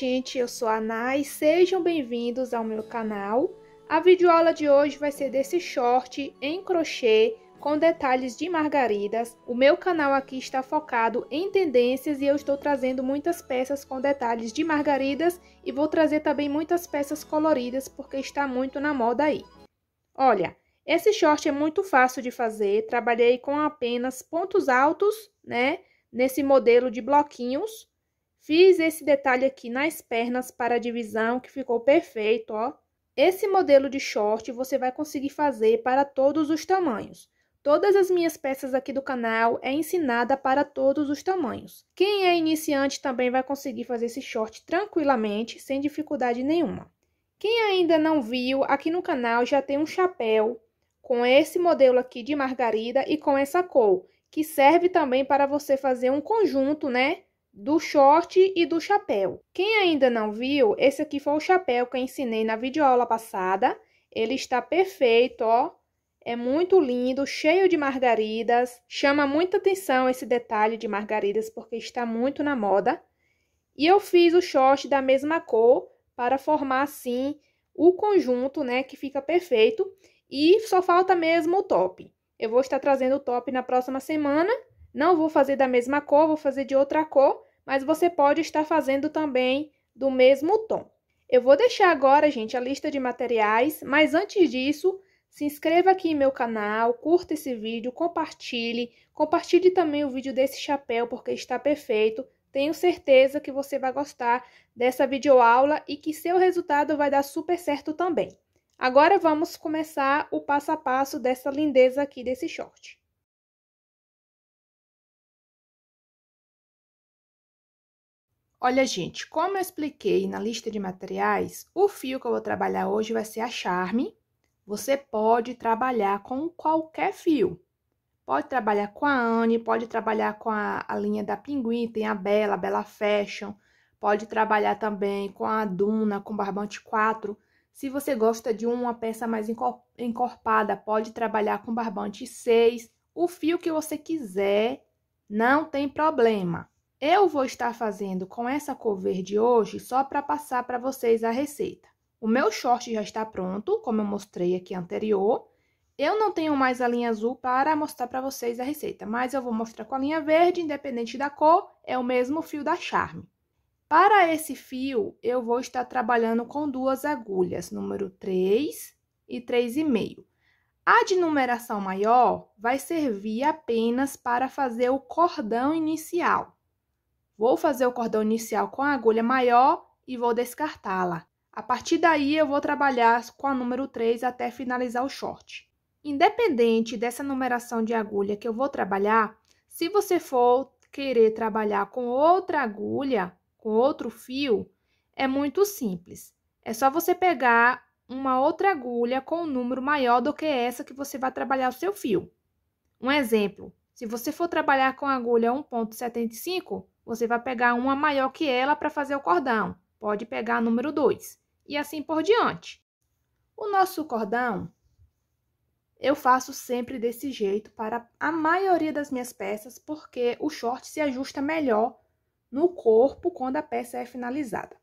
gente, eu sou a Nai, sejam bem-vindos ao meu canal. A videoaula de hoje vai ser desse short em crochê com detalhes de margaridas. O meu canal aqui está focado em tendências e eu estou trazendo muitas peças com detalhes de margaridas e vou trazer também muitas peças coloridas porque está muito na moda aí. Olha, esse short é muito fácil de fazer, trabalhei com apenas pontos altos, né, nesse modelo de bloquinhos Fiz esse detalhe aqui nas pernas para a divisão, que ficou perfeito, ó. Esse modelo de short você vai conseguir fazer para todos os tamanhos. Todas as minhas peças aqui do canal é ensinada para todos os tamanhos. Quem é iniciante também vai conseguir fazer esse short tranquilamente, sem dificuldade nenhuma. Quem ainda não viu, aqui no canal já tem um chapéu com esse modelo aqui de margarida e com essa cor, que serve também para você fazer um conjunto, né? do short e do chapéu. Quem ainda não viu, esse aqui foi o chapéu que eu ensinei na videoaula passada. Ele está perfeito, ó. É muito lindo, cheio de margaridas. Chama muita atenção esse detalhe de margaridas porque está muito na moda. E eu fiz o short da mesma cor para formar assim o conjunto, né, que fica perfeito. E só falta mesmo o top. Eu vou estar trazendo o top na próxima semana. Não vou fazer da mesma cor, vou fazer de outra cor mas você pode estar fazendo também do mesmo tom. Eu vou deixar agora, gente, a lista de materiais, mas antes disso, se inscreva aqui em meu canal, curta esse vídeo, compartilhe, compartilhe também o vídeo desse chapéu porque está perfeito. Tenho certeza que você vai gostar dessa videoaula e que seu resultado vai dar super certo também. Agora vamos começar o passo a passo dessa lindeza aqui desse short. Olha, gente, como eu expliquei na lista de materiais, o fio que eu vou trabalhar hoje vai ser a charme. Você pode trabalhar com qualquer fio. Pode trabalhar com a Anne, pode trabalhar com a, a linha da Pinguim, tem a Bela, a Bela Fashion. Pode trabalhar também com a Duna, com barbante 4. Se você gosta de uma peça mais encorpada, pode trabalhar com barbante 6. O fio que você quiser, não tem problema. Eu vou estar fazendo com essa cor verde hoje só para passar para vocês a receita. O meu short já está pronto, como eu mostrei aqui anterior. Eu não tenho mais a linha azul para mostrar para vocês a receita, mas eu vou mostrar com a linha verde, independente da cor, é o mesmo fio da Charme. Para esse fio, eu vou estar trabalhando com duas agulhas, número 3 e 3,5. A de numeração maior vai servir apenas para fazer o cordão inicial. Vou fazer o cordão inicial com a agulha maior e vou descartá-la. A partir daí, eu vou trabalhar com a número 3 até finalizar o short. Independente dessa numeração de agulha que eu vou trabalhar, se você for querer trabalhar com outra agulha, com outro fio, é muito simples. É só você pegar uma outra agulha com um número maior do que essa que você vai trabalhar o seu fio. Um exemplo, se você for trabalhar com agulha 1.75, você vai pegar uma maior que ela para fazer o cordão. Pode pegar a número 2 e assim por diante. O nosso cordão eu faço sempre desse jeito para a maioria das minhas peças, porque o short se ajusta melhor no corpo quando a peça é finalizada.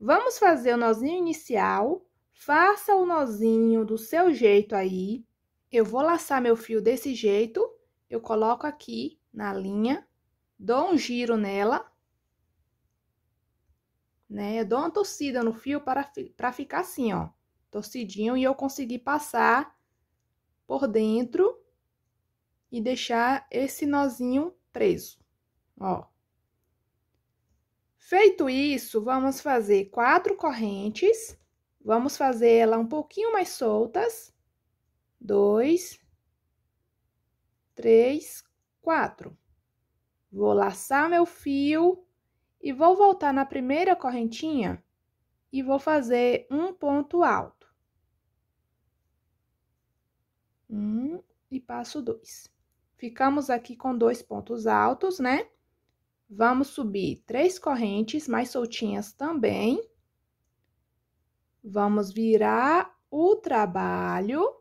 Vamos fazer o nozinho inicial, faça o nozinho do seu jeito aí. Eu vou laçar meu fio desse jeito, eu coloco aqui na linha dou um giro nela, né? Eu dou uma torcida no fio para, para ficar assim, ó, torcidinho, e eu consegui passar por dentro e deixar esse nozinho preso, ó. Feito isso, vamos fazer quatro correntes, vamos fazer ela um pouquinho mais soltas, dois, três, quatro. Vou laçar meu fio e vou voltar na primeira correntinha e vou fazer um ponto alto. Um e passo dois. Ficamos aqui com dois pontos altos, né? Vamos subir três correntes mais soltinhas também. Vamos virar o trabalho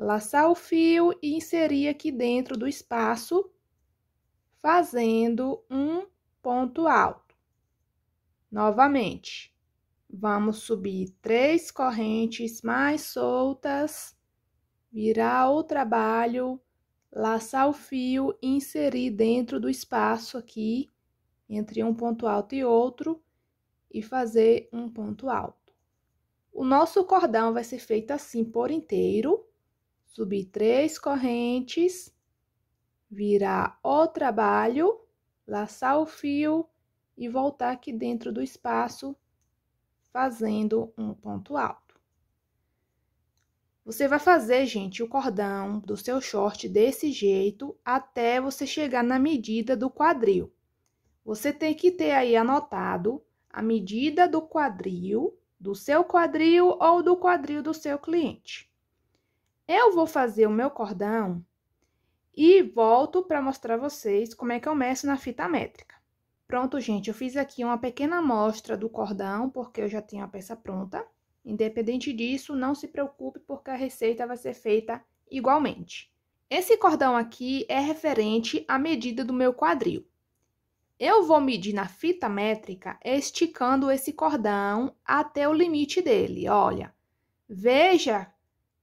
laçar o fio e inserir aqui dentro do espaço, fazendo um ponto alto. Novamente, vamos subir três correntes mais soltas, virar o trabalho, laçar o fio e inserir dentro do espaço aqui, entre um ponto alto e outro, e fazer um ponto alto. O nosso cordão vai ser feito assim por inteiro subir três correntes, virar o trabalho, laçar o fio e voltar aqui dentro do espaço fazendo um ponto alto. Você vai fazer, gente, o cordão do seu short desse jeito até você chegar na medida do quadril. Você tem que ter aí anotado a medida do quadril, do seu quadril ou do quadril do seu cliente. Eu vou fazer o meu cordão e volto para mostrar vocês como é que eu meço na fita métrica. Pronto, gente, eu fiz aqui uma pequena amostra do cordão, porque eu já tenho a peça pronta. Independente disso, não se preocupe, porque a receita vai ser feita igualmente. Esse cordão aqui é referente à medida do meu quadril. Eu vou medir na fita métrica esticando esse cordão até o limite dele, olha. Veja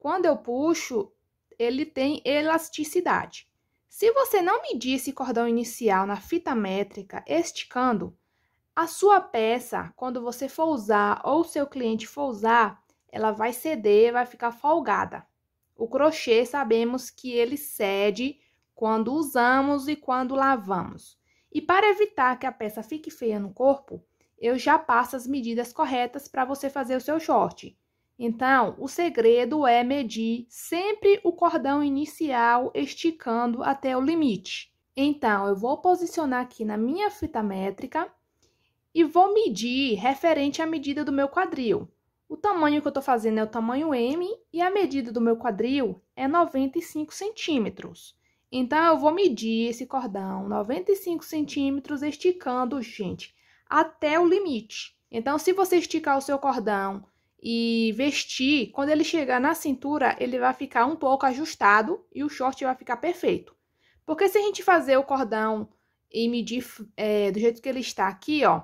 quando eu puxo, ele tem elasticidade. Se você não medir esse cordão inicial na fita métrica esticando, a sua peça, quando você for usar ou seu cliente for usar, ela vai ceder, vai ficar folgada. O crochê sabemos que ele cede quando usamos e quando lavamos. E para evitar que a peça fique feia no corpo, eu já passo as medidas corretas para você fazer o seu short. Então, o segredo é medir sempre o cordão inicial esticando até o limite. Então, eu vou posicionar aqui na minha fita métrica e vou medir referente à medida do meu quadril. O tamanho que eu estou fazendo é o tamanho M e a medida do meu quadril é 95 centímetros. Então, eu vou medir esse cordão 95 centímetros esticando, gente, até o limite. Então, se você esticar o seu cordão e vestir, quando ele chegar na cintura, ele vai ficar um pouco ajustado e o short vai ficar perfeito. Porque se a gente fazer o cordão e medir é, do jeito que ele está aqui, ó,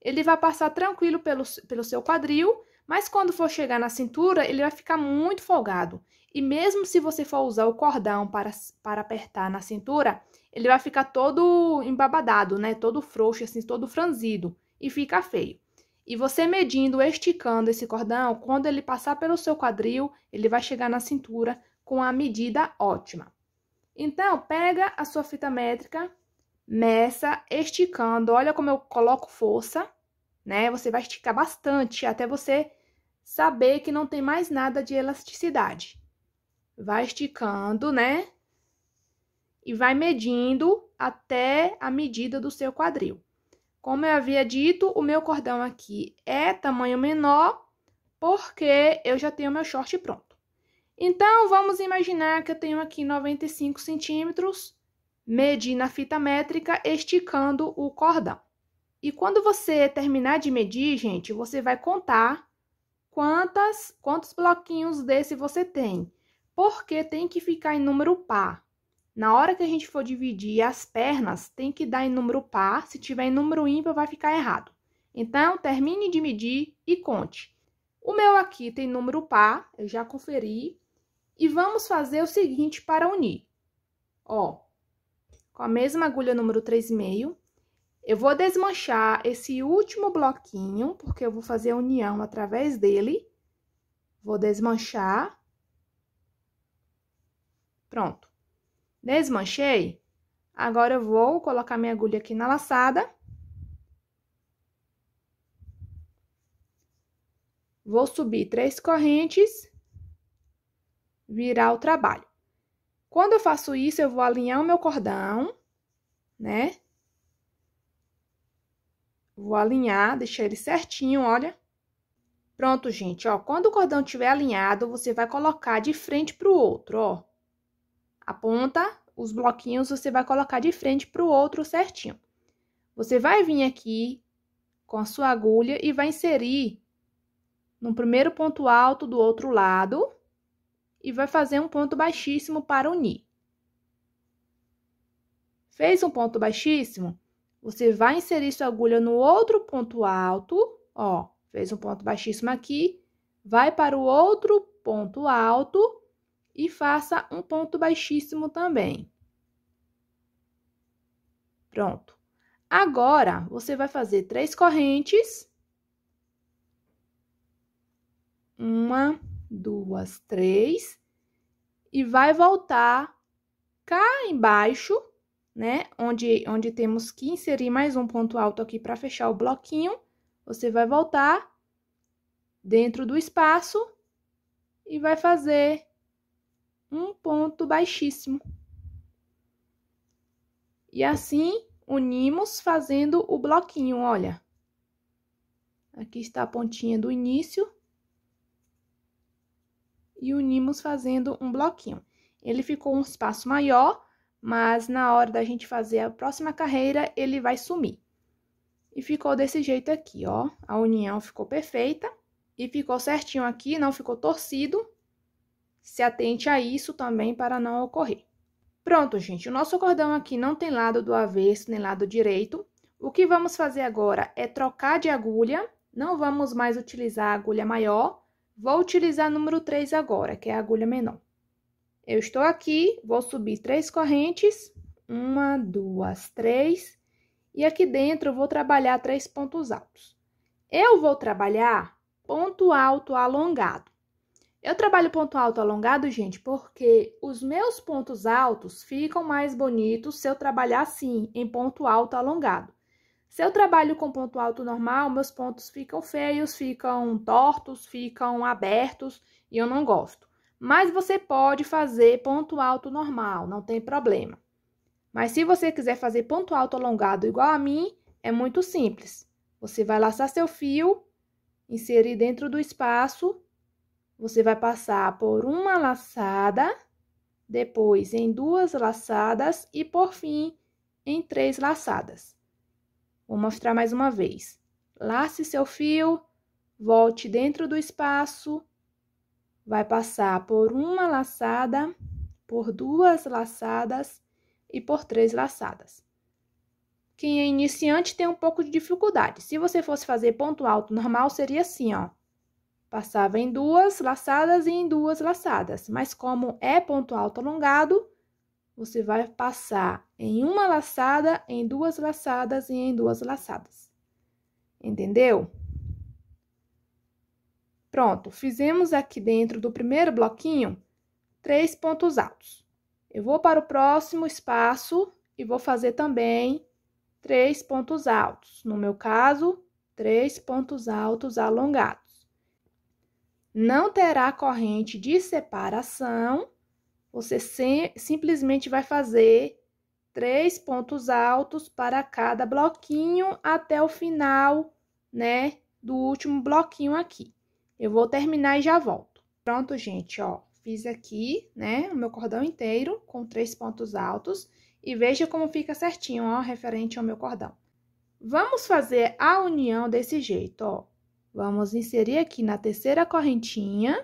ele vai passar tranquilo pelo, pelo seu quadril, mas quando for chegar na cintura, ele vai ficar muito folgado. E mesmo se você for usar o cordão para, para apertar na cintura, ele vai ficar todo embabadado, né? Todo frouxo, assim, todo franzido. E fica feio. E você medindo, esticando esse cordão, quando ele passar pelo seu quadril, ele vai chegar na cintura com a medida ótima. Então, pega a sua fita métrica, meça, esticando. Olha como eu coloco força, né? Você vai esticar bastante até você saber que não tem mais nada de elasticidade. Vai esticando, né? E vai medindo até a medida do seu quadril. Como eu havia dito, o meu cordão aqui é tamanho menor, porque eu já tenho meu short pronto. Então, vamos imaginar que eu tenho aqui 95 centímetros, medindo na fita métrica, esticando o cordão. E quando você terminar de medir, gente, você vai contar quantas, quantos bloquinhos desse você tem, porque tem que ficar em número par. Na hora que a gente for dividir as pernas, tem que dar em número par, se tiver em número ímpar vai ficar errado. Então, termine de medir e conte. O meu aqui tem número par, eu já conferi. E vamos fazer o seguinte para unir. Ó, com a mesma agulha número 3,5, eu vou desmanchar esse último bloquinho, porque eu vou fazer a união através dele. Vou desmanchar. Pronto. Desmanchei. Agora eu vou colocar minha agulha aqui na laçada. Vou subir três correntes, virar o trabalho. Quando eu faço isso, eu vou alinhar o meu cordão, né? Vou alinhar, deixar ele certinho, olha. Pronto, gente, ó. Quando o cordão estiver alinhado, você vai colocar de frente pro outro, ó. Aponta os bloquinhos, você vai colocar de frente para o outro certinho. Você vai vir aqui com a sua agulha e vai inserir no primeiro ponto alto do outro lado e vai fazer um ponto baixíssimo para unir. Fez um ponto baixíssimo, você vai inserir sua agulha no outro ponto alto, ó, fez um ponto baixíssimo aqui, vai para o outro ponto alto e faça um ponto baixíssimo também. Pronto. Agora, você vai fazer três correntes. Uma, duas, três. E vai voltar cá embaixo, né? Onde, onde temos que inserir mais um ponto alto aqui para fechar o bloquinho. Você vai voltar dentro do espaço e vai fazer um ponto baixíssimo. E assim, unimos fazendo o bloquinho, olha. Aqui está a pontinha do início. E unimos fazendo um bloquinho. Ele ficou um espaço maior, mas na hora da gente fazer a próxima carreira, ele vai sumir. E ficou desse jeito aqui, ó. A união ficou perfeita. E ficou certinho aqui, não ficou torcido. Se atente a isso também para não ocorrer. Pronto, gente, o nosso cordão aqui não tem lado do avesso nem lado direito. O que vamos fazer agora é trocar de agulha, não vamos mais utilizar a agulha maior, vou utilizar número 3 agora, que é a agulha menor. Eu estou aqui, vou subir três correntes, uma, duas, três, e aqui dentro eu vou trabalhar três pontos altos. Eu vou trabalhar ponto alto alongado. Eu trabalho ponto alto alongado, gente, porque os meus pontos altos ficam mais bonitos se eu trabalhar assim, em ponto alto alongado. Se eu trabalho com ponto alto normal, meus pontos ficam feios, ficam tortos, ficam abertos e eu não gosto. Mas você pode fazer ponto alto normal, não tem problema. Mas se você quiser fazer ponto alto alongado igual a mim, é muito simples. Você vai laçar seu fio, inserir dentro do espaço você vai passar por uma laçada, depois em duas laçadas e, por fim, em três laçadas. Vou mostrar mais uma vez. Lace seu fio, volte dentro do espaço, vai passar por uma laçada, por duas laçadas e por três laçadas. Quem é iniciante tem um pouco de dificuldade. Se você fosse fazer ponto alto normal, seria assim, ó. Passava em duas laçadas e em duas laçadas, mas como é ponto alto alongado, você vai passar em uma laçada, em duas laçadas e em duas laçadas. Entendeu? Pronto, fizemos aqui dentro do primeiro bloquinho três pontos altos. Eu vou para o próximo espaço e vou fazer também três pontos altos. No meu caso, três pontos altos alongados não terá corrente de separação. Você simplesmente vai fazer três pontos altos para cada bloquinho até o final, né, do último bloquinho aqui. Eu vou terminar e já volto. Pronto, gente, ó, fiz aqui, né, o meu cordão inteiro com três pontos altos e veja como fica certinho, ó, referente ao meu cordão. Vamos fazer a união desse jeito, ó. Vamos inserir aqui na terceira correntinha,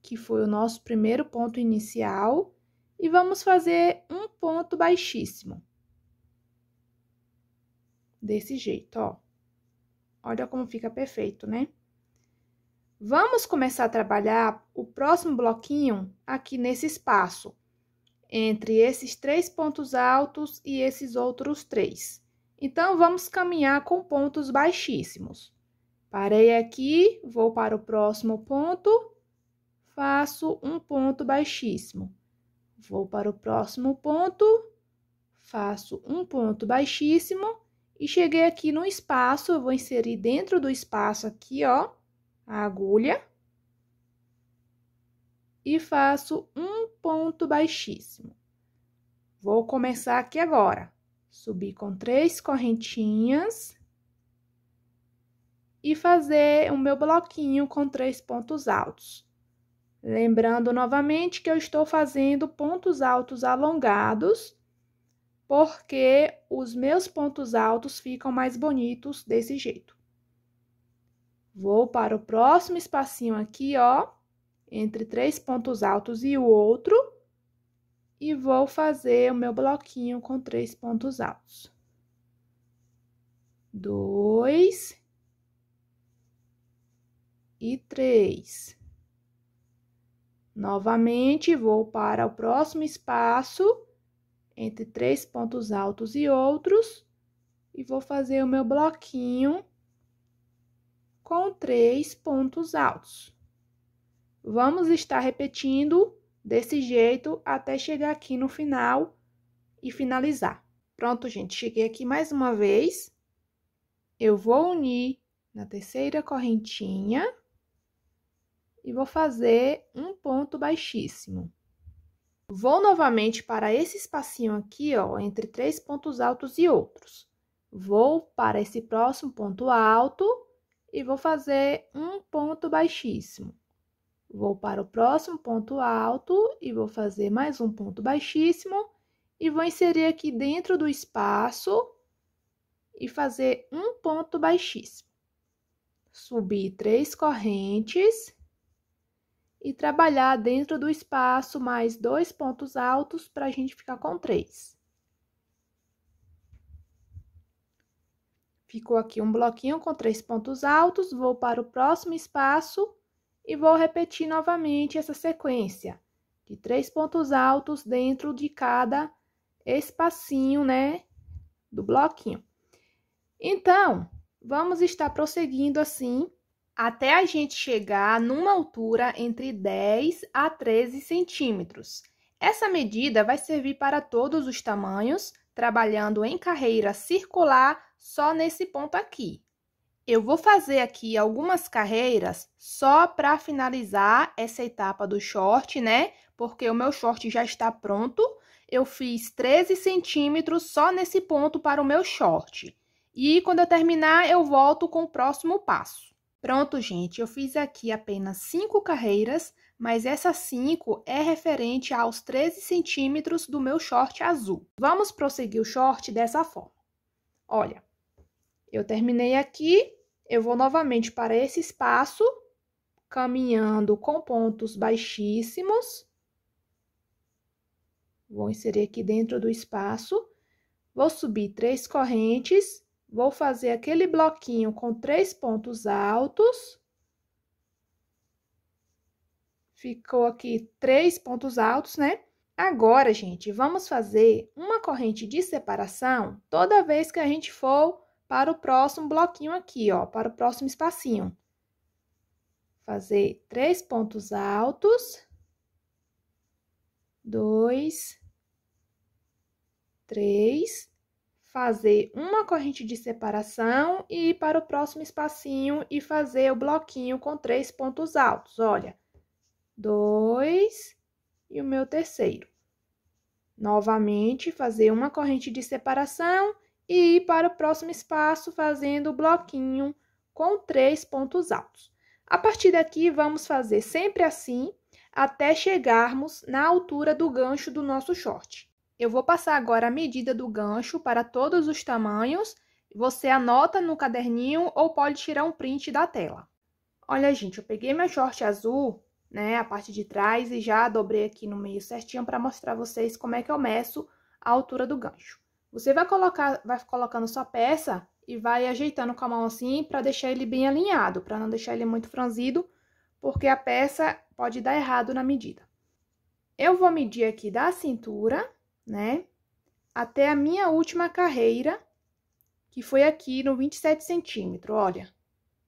que foi o nosso primeiro ponto inicial, e vamos fazer um ponto baixíssimo. Desse jeito, ó. Olha como fica perfeito, né? Vamos começar a trabalhar o próximo bloquinho aqui nesse espaço, entre esses três pontos altos e esses outros três. Então, vamos caminhar com pontos baixíssimos. Parei aqui, vou para o próximo ponto, faço um ponto baixíssimo. Vou para o próximo ponto, faço um ponto baixíssimo e cheguei aqui no espaço, eu vou inserir dentro do espaço aqui, ó, a agulha. E faço um ponto baixíssimo. Vou começar aqui agora. Subi com três correntinhas e fazer o meu bloquinho com três pontos altos. Lembrando novamente que eu estou fazendo pontos altos alongados, porque os meus pontos altos ficam mais bonitos desse jeito. Vou para o próximo espacinho aqui, ó, entre três pontos altos e o outro, e vou fazer o meu bloquinho com três pontos altos. Dois, e três. Novamente, vou para o próximo espaço, entre três pontos altos e outros, e vou fazer o meu bloquinho com três pontos altos. Vamos estar repetindo desse jeito até chegar aqui no final e finalizar. Pronto, gente, cheguei aqui mais uma vez. Eu vou unir na terceira correntinha e vou fazer um ponto baixíssimo. Vou novamente para esse espacinho aqui, ó, entre três pontos altos e outros. Vou para esse próximo ponto alto e vou fazer um ponto baixíssimo. Vou para o próximo ponto alto e vou fazer mais um ponto baixíssimo e vou inserir aqui dentro do espaço e fazer um ponto baixíssimo. Subir três correntes e trabalhar dentro do espaço mais dois pontos altos para a gente ficar com três. Ficou aqui um bloquinho com três pontos altos, vou para o próximo espaço e vou repetir novamente essa sequência de três pontos altos dentro de cada espacinho, né, do bloquinho. Então, vamos estar prosseguindo assim até a gente chegar numa altura entre 10 a 13 centímetros. Essa medida vai servir para todos os tamanhos, trabalhando em carreira circular só nesse ponto aqui. Eu vou fazer aqui algumas carreiras só para finalizar essa etapa do short, né? Porque o meu short já está pronto. Eu fiz 13 centímetros só nesse ponto para o meu short. E quando eu terminar, eu volto com o próximo passo. Pronto, gente, eu fiz aqui apenas cinco carreiras, mas essas cinco é referente aos 13 centímetros do meu short azul. Vamos prosseguir o short dessa forma. Olha, eu terminei aqui, eu vou novamente para esse espaço, caminhando com pontos baixíssimos. Vou inserir aqui dentro do espaço. Vou subir três correntes Vou fazer aquele bloquinho com três pontos altos. Ficou aqui três pontos altos, né? Agora, gente, vamos fazer uma corrente de separação toda vez que a gente for para o próximo bloquinho aqui, ó, para o próximo espacinho. Fazer três pontos altos, dois, três, fazer uma corrente de separação e ir para o próximo espacinho e fazer o bloquinho com três pontos altos. Olha, dois e o meu terceiro. Novamente, fazer uma corrente de separação e ir para o próximo espaço fazendo o bloquinho com três pontos altos. A partir daqui, vamos fazer sempre assim até chegarmos na altura do gancho do nosso short. Eu vou passar agora a medida do gancho para todos os tamanhos. Você anota no caderninho ou pode tirar um print da tela. Olha, gente, eu peguei meu short azul, né, a parte de trás e já dobrei aqui no meio certinho para mostrar vocês como é que eu meço a altura do gancho. Você vai colocar, vai colocando sua peça e vai ajeitando com a mão assim para deixar ele bem alinhado, para não deixar ele muito franzido, porque a peça pode dar errado na medida. Eu vou medir aqui da cintura né? Até a minha última carreira, que foi aqui no 27 centímetro olha.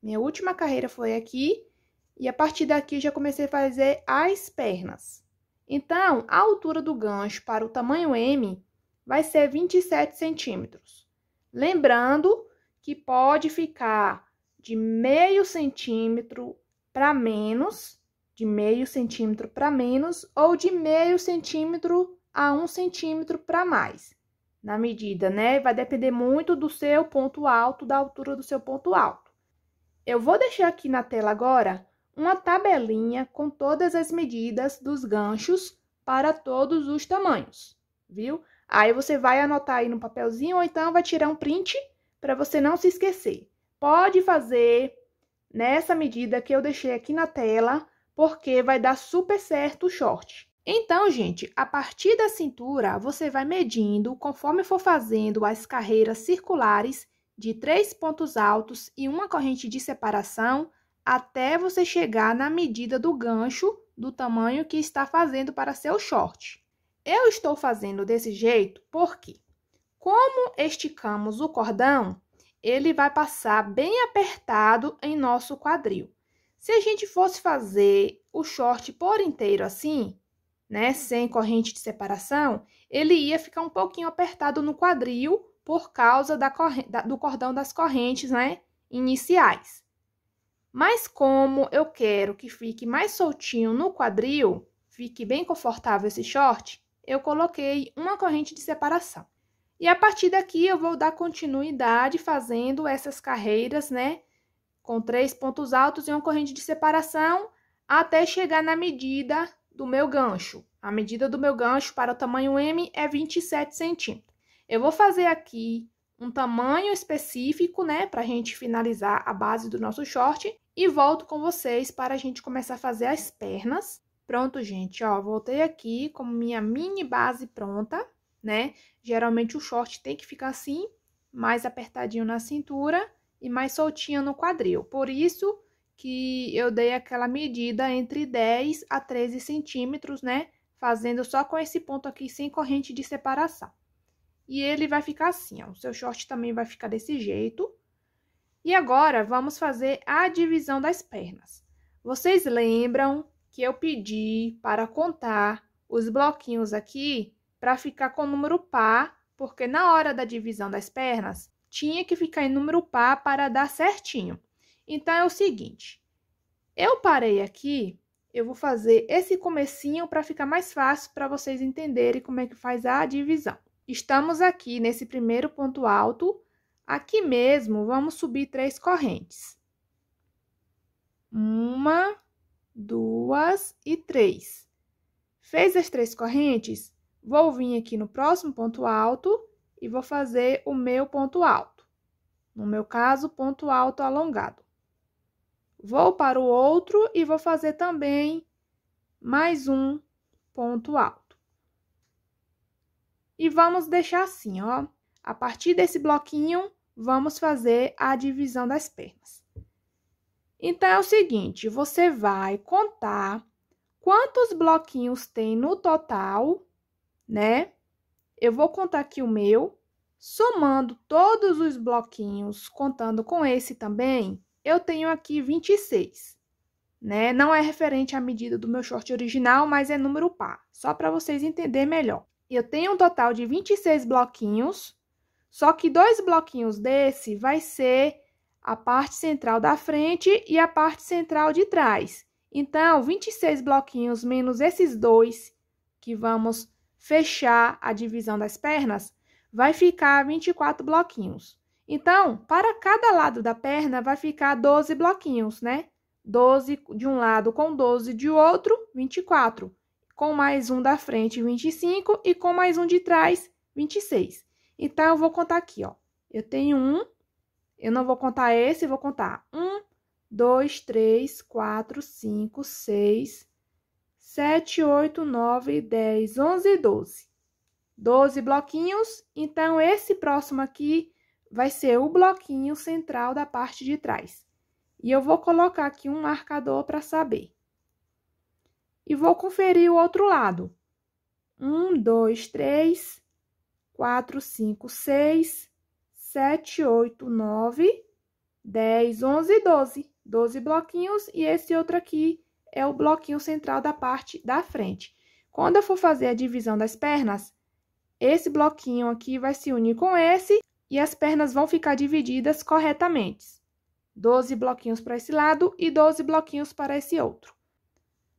Minha última carreira foi aqui e a partir daqui já comecei a fazer as pernas. Então, a altura do gancho para o tamanho M vai ser 27 centímetros. Lembrando que pode ficar de meio centímetro para menos, de meio centímetro para menos ou de meio centímetro a um centímetro para mais na medida, né? Vai depender muito do seu ponto alto, da altura do seu ponto alto. Eu vou deixar aqui na tela agora uma tabelinha com todas as medidas dos ganchos para todos os tamanhos, viu? Aí você vai anotar aí no papelzinho ou então vai tirar um print para você não se esquecer. Pode fazer nessa medida que eu deixei aqui na tela, porque vai dar super certo o short. Então, gente, a partir da cintura, você vai medindo conforme for fazendo as carreiras circulares de três pontos altos e uma corrente de separação até você chegar na medida do gancho do tamanho que está fazendo para seu short. Eu estou fazendo desse jeito porque, como esticamos o cordão, ele vai passar bem apertado em nosso quadril. Se a gente fosse fazer o short por inteiro assim, né, sem corrente de separação, ele ia ficar um pouquinho apertado no quadril por causa da da, do cordão das correntes né, iniciais. Mas como eu quero que fique mais soltinho no quadril, fique bem confortável esse short, eu coloquei uma corrente de separação. E a partir daqui eu vou dar continuidade fazendo essas carreiras, né? Com três pontos altos e uma corrente de separação, até chegar na medida do meu gancho. A medida do meu gancho para o tamanho M é 27 centímetros. Eu vou fazer aqui um tamanho específico, né, para a gente finalizar a base do nosso short e volto com vocês para a gente começar a fazer as pernas. Pronto, gente, ó, voltei aqui com minha mini base pronta, né? Geralmente o short tem que ficar assim, mais apertadinho na cintura e mais soltinha no quadril. Por isso que eu dei aquela medida entre 10 a 13 centímetros, né? Fazendo só com esse ponto aqui, sem corrente de separação. E ele vai ficar assim, ó. O seu short também vai ficar desse jeito. E agora, vamos fazer a divisão das pernas. Vocês lembram que eu pedi para contar os bloquinhos aqui para ficar com número par, porque na hora da divisão das pernas, tinha que ficar em número par para dar certinho. Então é o seguinte, eu parei aqui, eu vou fazer esse comecinho para ficar mais fácil para vocês entenderem como é que faz a divisão. Estamos aqui nesse primeiro ponto alto, aqui mesmo vamos subir três correntes. Uma, duas e três. Fez as três correntes, vou vir aqui no próximo ponto alto e vou fazer o meu ponto alto. No meu caso, ponto alto alongado. Vou para o outro e vou fazer também mais um ponto alto. E vamos deixar assim, ó. A partir desse bloquinho, vamos fazer a divisão das pernas. Então, é o seguinte, você vai contar quantos bloquinhos tem no total, né? Eu vou contar aqui o meu, somando todos os bloquinhos, contando com esse também, eu tenho aqui 26, né? Não é referente à medida do meu short original, mas é número par, só para vocês entenderem melhor. Eu tenho um total de 26 bloquinhos, só que dois bloquinhos desse vai ser a parte central da frente e a parte central de trás. Então, 26 bloquinhos menos esses dois que vamos fechar a divisão das pernas, vai ficar 24 bloquinhos. Então, para cada lado da perna vai ficar 12 bloquinhos, né? 12 de um lado com 12 de outro, 24. Com mais um da frente, 25. E com mais um de trás, 26. Então, eu vou contar aqui, ó. Eu tenho um, eu não vou contar esse, vou contar Um, dois, três, quatro, cinco, seis, sete, oito, nove, dez, onze, doze. Doze bloquinhos. Então, esse próximo aqui vai ser o bloquinho central da parte de trás. E eu vou colocar aqui um marcador para saber. E vou conferir o outro lado. 1, 2, 3, 4, 5, 6, 7, 8, 9, 10, 11, 12. 12 bloquinhos e esse outro aqui é o bloquinho central da parte da frente. Quando eu for fazer a divisão das pernas, esse bloquinho aqui vai se unir com esse e as pernas vão ficar divididas corretamente. 12 bloquinhos para esse lado e 12 bloquinhos para esse outro.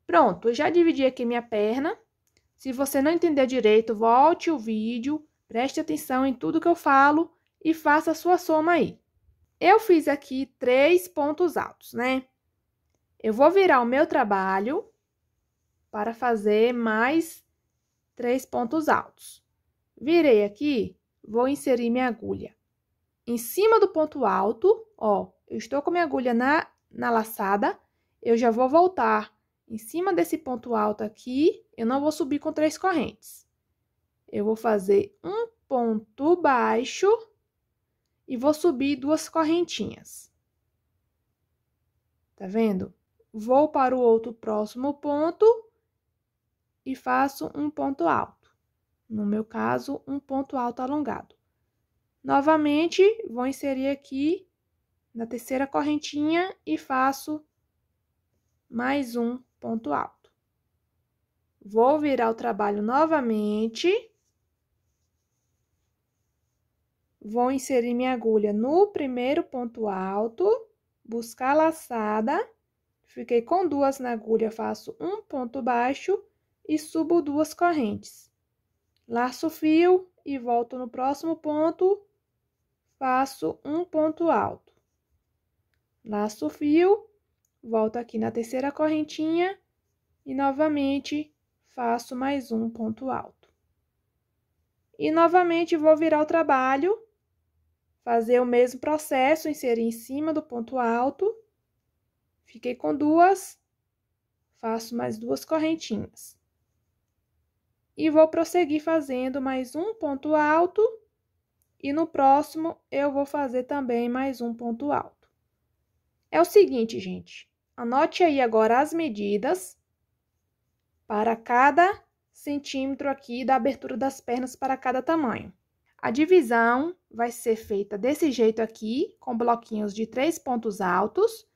Pronto, eu já dividi aqui minha perna. Se você não entendeu direito, volte o vídeo, preste atenção em tudo que eu falo e faça a sua soma aí. Eu fiz aqui três pontos altos, né? Eu vou virar o meu trabalho para fazer mais três pontos altos. Virei aqui, Vou inserir minha agulha em cima do ponto alto, ó, eu estou com minha agulha na, na laçada, eu já vou voltar em cima desse ponto alto aqui, eu não vou subir com três correntes. Eu vou fazer um ponto baixo e vou subir duas correntinhas. Tá vendo? Vou para o outro próximo ponto e faço um ponto alto no meu caso, um ponto alto alongado. Novamente, vou inserir aqui na terceira correntinha e faço mais um ponto alto. Vou virar o trabalho novamente. Vou inserir minha agulha no primeiro ponto alto, buscar laçada. Fiquei com duas na agulha, faço um ponto baixo e subo duas correntes laço fio e volto no próximo ponto, faço um ponto alto. Laço fio, volto aqui na terceira correntinha e novamente faço mais um ponto alto. E novamente vou virar o trabalho, fazer o mesmo processo, inserir em cima do ponto alto. Fiquei com duas, faço mais duas correntinhas. E vou prosseguir fazendo mais um ponto alto. E no próximo, eu vou fazer também mais um ponto alto. É o seguinte, gente. Anote aí agora as medidas para cada centímetro aqui da abertura das pernas para cada tamanho. A divisão vai ser feita desse jeito aqui, com bloquinhos de três pontos altos.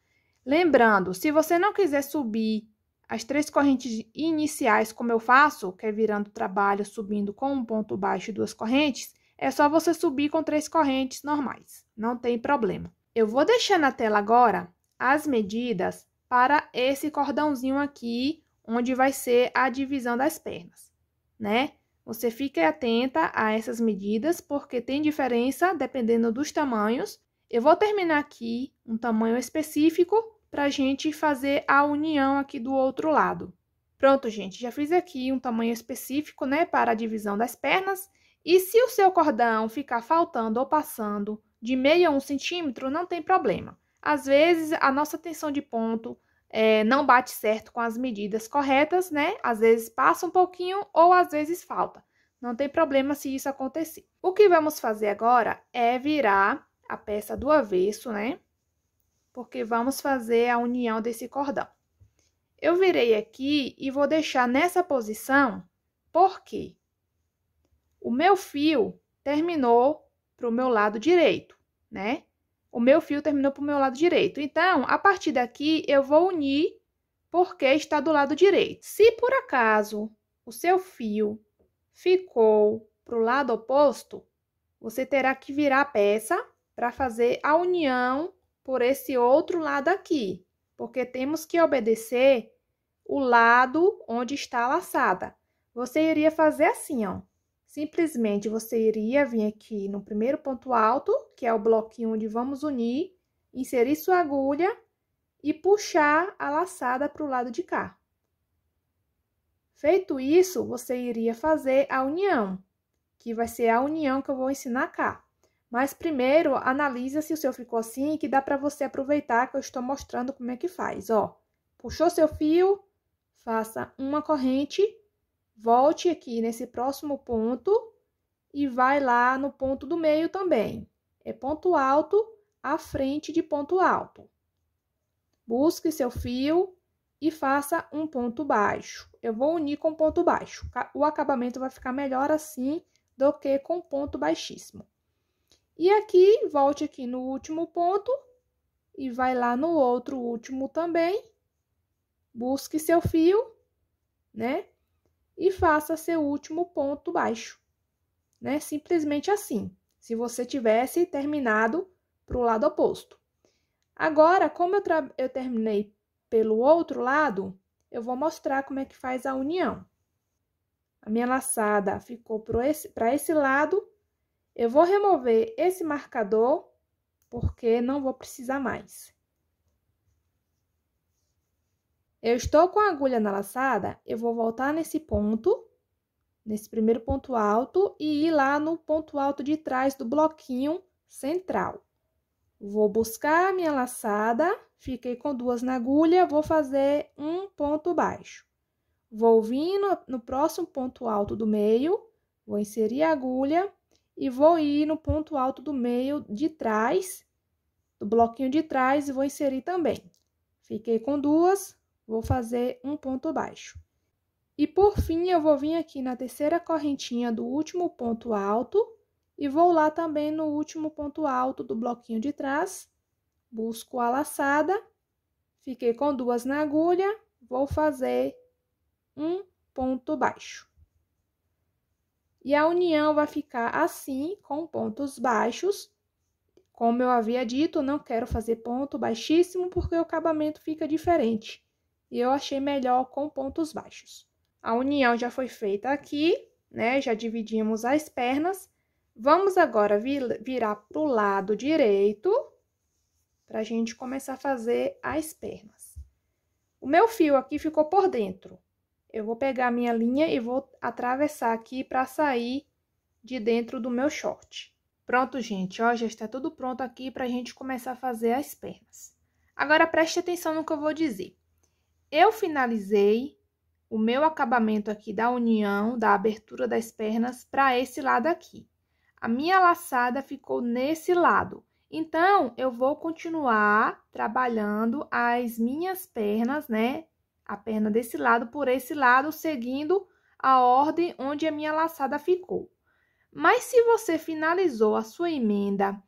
Lembrando, se você não quiser subir as três correntes iniciais, como eu faço, que é virando trabalho, subindo com um ponto baixo e duas correntes, é só você subir com três correntes normais, não tem problema. Eu vou deixar na tela agora as medidas para esse cordãozinho aqui, onde vai ser a divisão das pernas, né? Você fique atenta a essas medidas, porque tem diferença dependendo dos tamanhos. Eu vou terminar aqui um tamanho específico para a gente fazer a união aqui do outro lado. Pronto, gente, já fiz aqui um tamanho específico, né, para a divisão das pernas. E se o seu cordão ficar faltando ou passando de meio a um centímetro, não tem problema. Às vezes, a nossa tensão de ponto é, não bate certo com as medidas corretas, né? Às vezes passa um pouquinho ou às vezes falta. Não tem problema se isso acontecer. O que vamos fazer agora é virar a peça do avesso, né? porque vamos fazer a união desse cordão. Eu virei aqui e vou deixar nessa posição, porque o meu fio terminou para o meu lado direito, né? O meu fio terminou para o meu lado direito. Então, a partir daqui, eu vou unir porque está do lado direito. Se por acaso o seu fio ficou para o lado oposto, você terá que virar a peça para fazer a união por esse outro lado aqui, porque temos que obedecer o lado onde está laçada. Você iria fazer assim, ó. Simplesmente você iria vir aqui no primeiro ponto alto, que é o bloquinho onde vamos unir, inserir sua agulha e puxar a laçada para o lado de cá. Feito isso, você iria fazer a união, que vai ser a união que eu vou ensinar cá. Mas primeiro analisa se o seu ficou assim, que dá para você aproveitar que eu estou mostrando como é que faz, ó. Puxou seu fio, faça uma corrente, volte aqui nesse próximo ponto e vai lá no ponto do meio também. É ponto alto à frente de ponto alto. Busque seu fio e faça um ponto baixo. Eu vou unir com ponto baixo. O acabamento vai ficar melhor assim do que com ponto baixíssimo. E aqui, volte aqui no último ponto e vai lá no outro último também. Busque seu fio, né? E faça seu último ponto baixo, né? Simplesmente assim, se você tivesse terminado para o lado oposto. Agora, como eu, eu terminei pelo outro lado, eu vou mostrar como é que faz a união. A minha laçada ficou para esse, esse lado eu vou remover esse marcador, porque não vou precisar mais. Eu estou com a agulha na laçada, eu vou voltar nesse ponto, nesse primeiro ponto alto, e ir lá no ponto alto de trás do bloquinho central. Vou buscar a minha laçada, fiquei com duas na agulha, vou fazer um ponto baixo. Vou vir no, no próximo ponto alto do meio, vou inserir a agulha, e vou ir no ponto alto do meio de trás, do bloquinho de trás, e vou inserir também. Fiquei com duas, vou fazer um ponto baixo. E por fim, eu vou vir aqui na terceira correntinha do último ponto alto e vou lá também no último ponto alto do bloquinho de trás, busco a laçada, fiquei com duas na agulha, vou fazer um ponto baixo. E a união vai ficar assim, com pontos baixos. Como eu havia dito, não quero fazer ponto baixíssimo porque o acabamento fica diferente. E eu achei melhor com pontos baixos. A união já foi feita aqui, né? Já dividimos as pernas. Vamos agora virar para o lado direito, para a gente começar a fazer as pernas. O meu fio aqui ficou por dentro. Eu vou pegar minha linha e vou atravessar aqui para sair de dentro do meu short. Pronto, gente, ó, já está tudo pronto aqui para a gente começar a fazer as pernas. Agora, preste atenção no que eu vou dizer. Eu finalizei o meu acabamento aqui da união, da abertura das pernas, para esse lado aqui. A minha laçada ficou nesse lado. Então, eu vou continuar trabalhando as minhas pernas, né? a perna desse lado por esse lado, seguindo a ordem onde a minha laçada ficou. Mas se você finalizou a sua emenda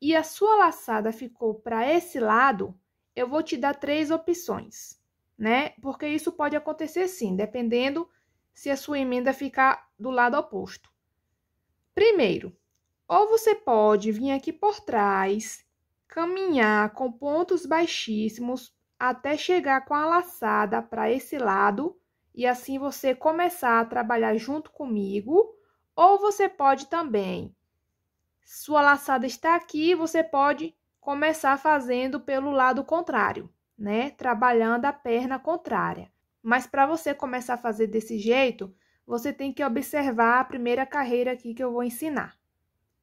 e a sua laçada ficou para esse lado, eu vou te dar três opções, né? Porque isso pode acontecer sim, dependendo se a sua emenda ficar do lado oposto. Primeiro, ou você pode vir aqui por trás, caminhar com pontos baixíssimos até chegar com a laçada para esse lado e assim você começar a trabalhar junto comigo. Ou você pode também, sua laçada está aqui, você pode começar fazendo pelo lado contrário, né? Trabalhando a perna contrária. Mas para você começar a fazer desse jeito, você tem que observar a primeira carreira aqui que eu vou ensinar.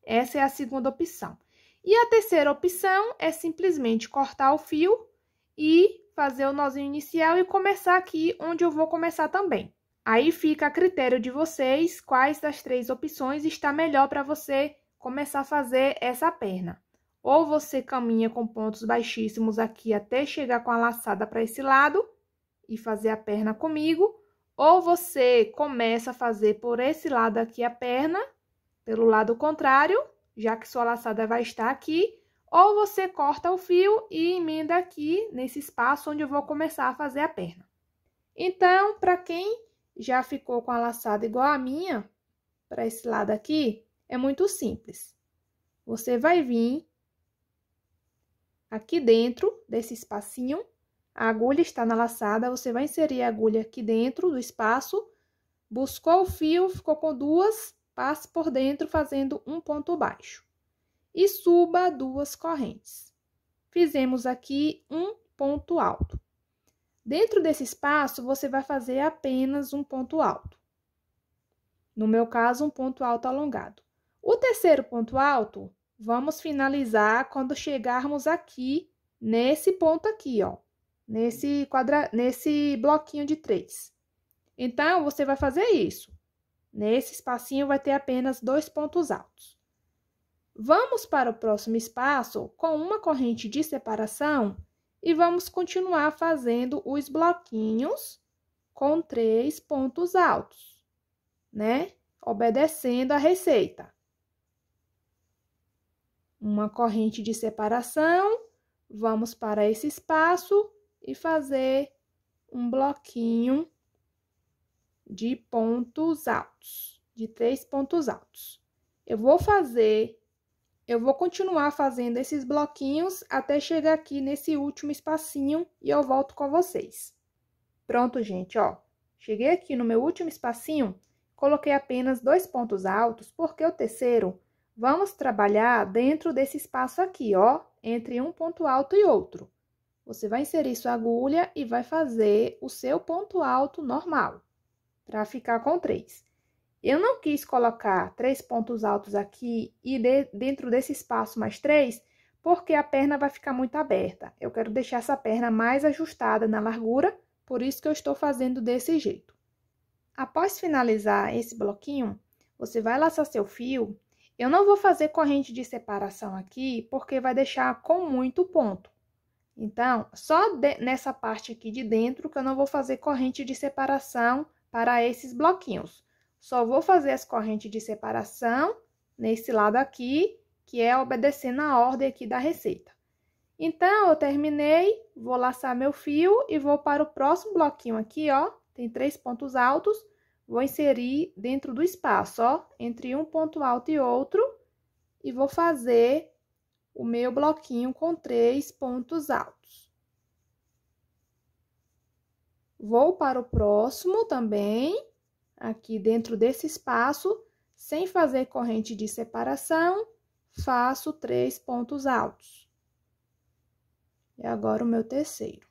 Essa é a segunda opção. E a terceira opção é simplesmente cortar o fio e fazer o nozinho inicial e começar aqui onde eu vou começar também. Aí fica a critério de vocês quais das três opções está melhor para você começar a fazer essa perna. Ou você caminha com pontos baixíssimos aqui até chegar com a laçada para esse lado e fazer a perna comigo, ou você começa a fazer por esse lado aqui a perna, pelo lado contrário, já que sua laçada vai estar aqui, ou você corta o fio e emenda aqui nesse espaço onde eu vou começar a fazer a perna. Então, para quem já ficou com a laçada igual a minha, para esse lado aqui, é muito simples. Você vai vir aqui dentro desse espacinho, a agulha está na laçada, você vai inserir a agulha aqui dentro do espaço, buscou o fio, ficou com duas, passe por dentro fazendo um ponto baixo e suba duas correntes. Fizemos aqui um ponto alto. Dentro desse espaço, você vai fazer apenas um ponto alto. No meu caso, um ponto alto alongado. O terceiro ponto alto, vamos finalizar quando chegarmos aqui, nesse ponto aqui, ó. Nesse, quadra... nesse bloquinho de três. Então, você vai fazer isso. Nesse espacinho, vai ter apenas dois pontos altos. Vamos para o próximo espaço com uma corrente de separação e vamos continuar fazendo os bloquinhos com três pontos altos, né? Obedecendo a receita. Uma corrente de separação, vamos para esse espaço e fazer um bloquinho de pontos altos, de três pontos altos. Eu vou fazer eu vou continuar fazendo esses bloquinhos até chegar aqui nesse último espacinho e eu volto com vocês. Pronto, gente, ó. Cheguei aqui no meu último espacinho, coloquei apenas dois pontos altos, porque o terceiro vamos trabalhar dentro desse espaço aqui, ó, entre um ponto alto e outro. Você vai inserir sua agulha e vai fazer o seu ponto alto normal, para ficar com três. Eu não quis colocar três pontos altos aqui e de, dentro desse espaço mais três, porque a perna vai ficar muito aberta. Eu quero deixar essa perna mais ajustada na largura, por isso que eu estou fazendo desse jeito. Após finalizar esse bloquinho, você vai laçar seu fio. Eu não vou fazer corrente de separação aqui, porque vai deixar com muito ponto. Então, só de, nessa parte aqui de dentro que eu não vou fazer corrente de separação para esses bloquinhos. Só vou fazer as correntes de separação nesse lado aqui, que é obedecendo a ordem aqui da receita. Então, eu terminei, vou laçar meu fio e vou para o próximo bloquinho aqui, ó. Tem três pontos altos, vou inserir dentro do espaço, ó, entre um ponto alto e outro. E vou fazer o meu bloquinho com três pontos altos. Vou para o próximo também aqui dentro desse espaço, sem fazer corrente de separação, faço três pontos altos. E agora o meu terceiro.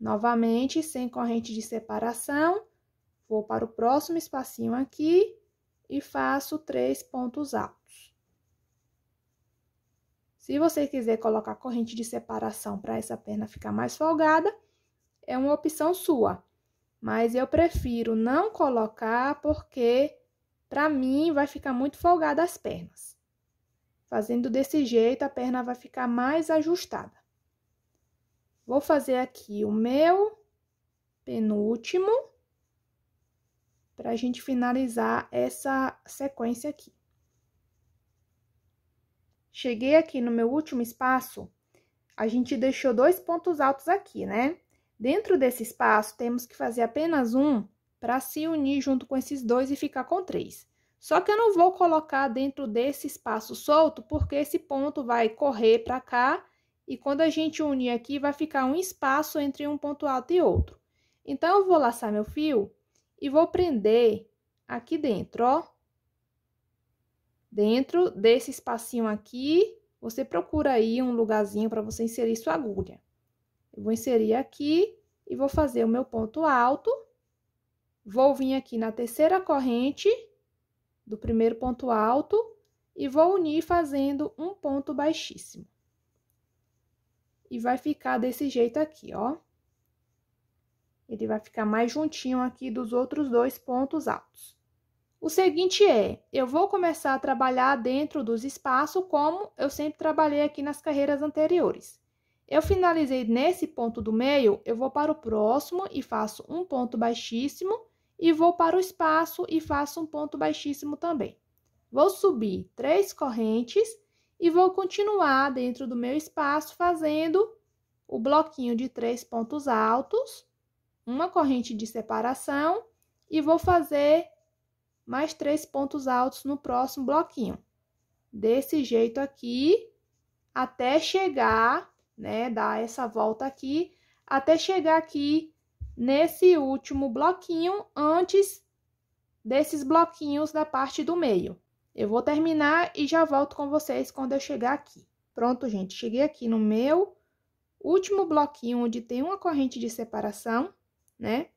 Novamente, sem corrente de separação, vou para o próximo espacinho aqui e faço três pontos altos. Se você quiser colocar corrente de separação para essa perna ficar mais folgada, é uma opção sua mas eu prefiro não colocar porque para mim vai ficar muito folgada as pernas. Fazendo desse jeito, a perna vai ficar mais ajustada. Vou fazer aqui o meu penúltimo para a gente finalizar essa sequência aqui. Cheguei aqui no meu último espaço, a gente deixou dois pontos altos aqui, né? Dentro desse espaço, temos que fazer apenas um para se unir junto com esses dois e ficar com três. Só que eu não vou colocar dentro desse espaço solto, porque esse ponto vai correr para cá e quando a gente unir aqui, vai ficar um espaço entre um ponto alto e outro. Então, eu vou laçar meu fio e vou prender aqui dentro, ó. Dentro desse espacinho aqui, você procura aí um lugarzinho para você inserir sua agulha. Eu vou inserir aqui e vou fazer o meu ponto alto. Vou vir aqui na terceira corrente do primeiro ponto alto e vou unir fazendo um ponto baixíssimo. E vai ficar desse jeito aqui, ó. Ele vai ficar mais juntinho aqui dos outros dois pontos altos. O seguinte é, eu vou começar a trabalhar dentro dos espaços como eu sempre trabalhei aqui nas carreiras anteriores. Eu finalizei nesse ponto do meio, eu vou para o próximo e faço um ponto baixíssimo, e vou para o espaço e faço um ponto baixíssimo também. Vou subir três correntes e vou continuar dentro do meu espaço fazendo o bloquinho de três pontos altos, uma corrente de separação e vou fazer mais três pontos altos no próximo bloquinho. Desse jeito aqui, até chegar né? Dar essa volta aqui até chegar aqui nesse último bloquinho antes desses bloquinhos da parte do meio. Eu vou terminar e já volto com vocês quando eu chegar aqui. Pronto, gente, cheguei aqui no meu último bloquinho onde tem uma corrente de separação, né?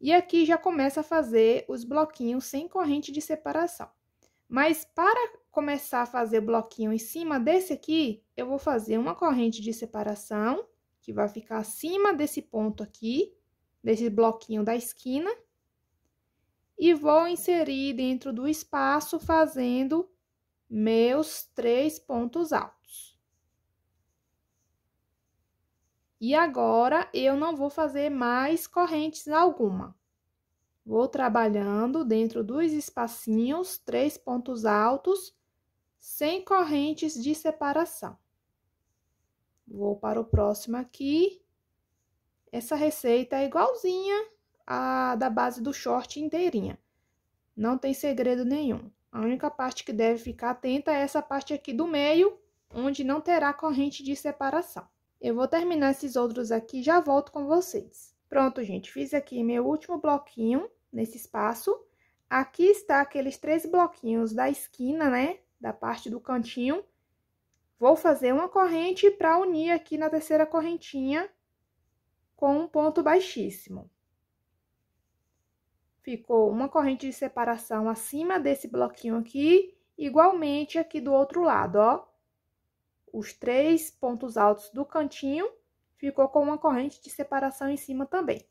E aqui já começa a fazer os bloquinhos sem corrente de separação. Mas para começar a fazer bloquinho em cima desse aqui, eu vou fazer uma corrente de separação, que vai ficar acima desse ponto aqui, desse bloquinho da esquina. E vou inserir dentro do espaço fazendo meus três pontos altos. E agora, eu não vou fazer mais correntes alguma. Vou trabalhando dentro dos espacinhos, três pontos altos sem correntes de separação. Vou para o próximo aqui. Essa receita é igualzinha à da base do short inteirinha. Não tem segredo nenhum. A única parte que deve ficar atenta é essa parte aqui do meio, onde não terá corrente de separação. Eu vou terminar esses outros aqui e já volto com vocês. Pronto, gente, fiz aqui meu último bloquinho nesse espaço. Aqui está aqueles três bloquinhos da esquina, né? da parte do cantinho, vou fazer uma corrente para unir aqui na terceira correntinha com um ponto baixíssimo. Ficou uma corrente de separação acima desse bloquinho aqui, igualmente aqui do outro lado, ó. Os três pontos altos do cantinho ficou com uma corrente de separação em cima também.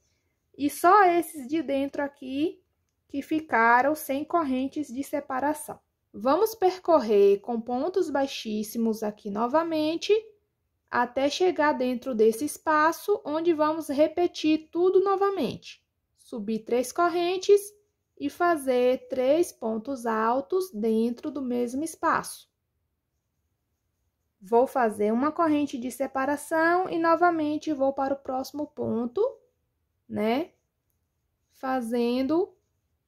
E só esses de dentro aqui que ficaram sem correntes de separação. Vamos percorrer com pontos baixíssimos aqui novamente, até chegar dentro desse espaço, onde vamos repetir tudo novamente. Subir três correntes e fazer três pontos altos dentro do mesmo espaço. Vou fazer uma corrente de separação e novamente vou para o próximo ponto, né? Fazendo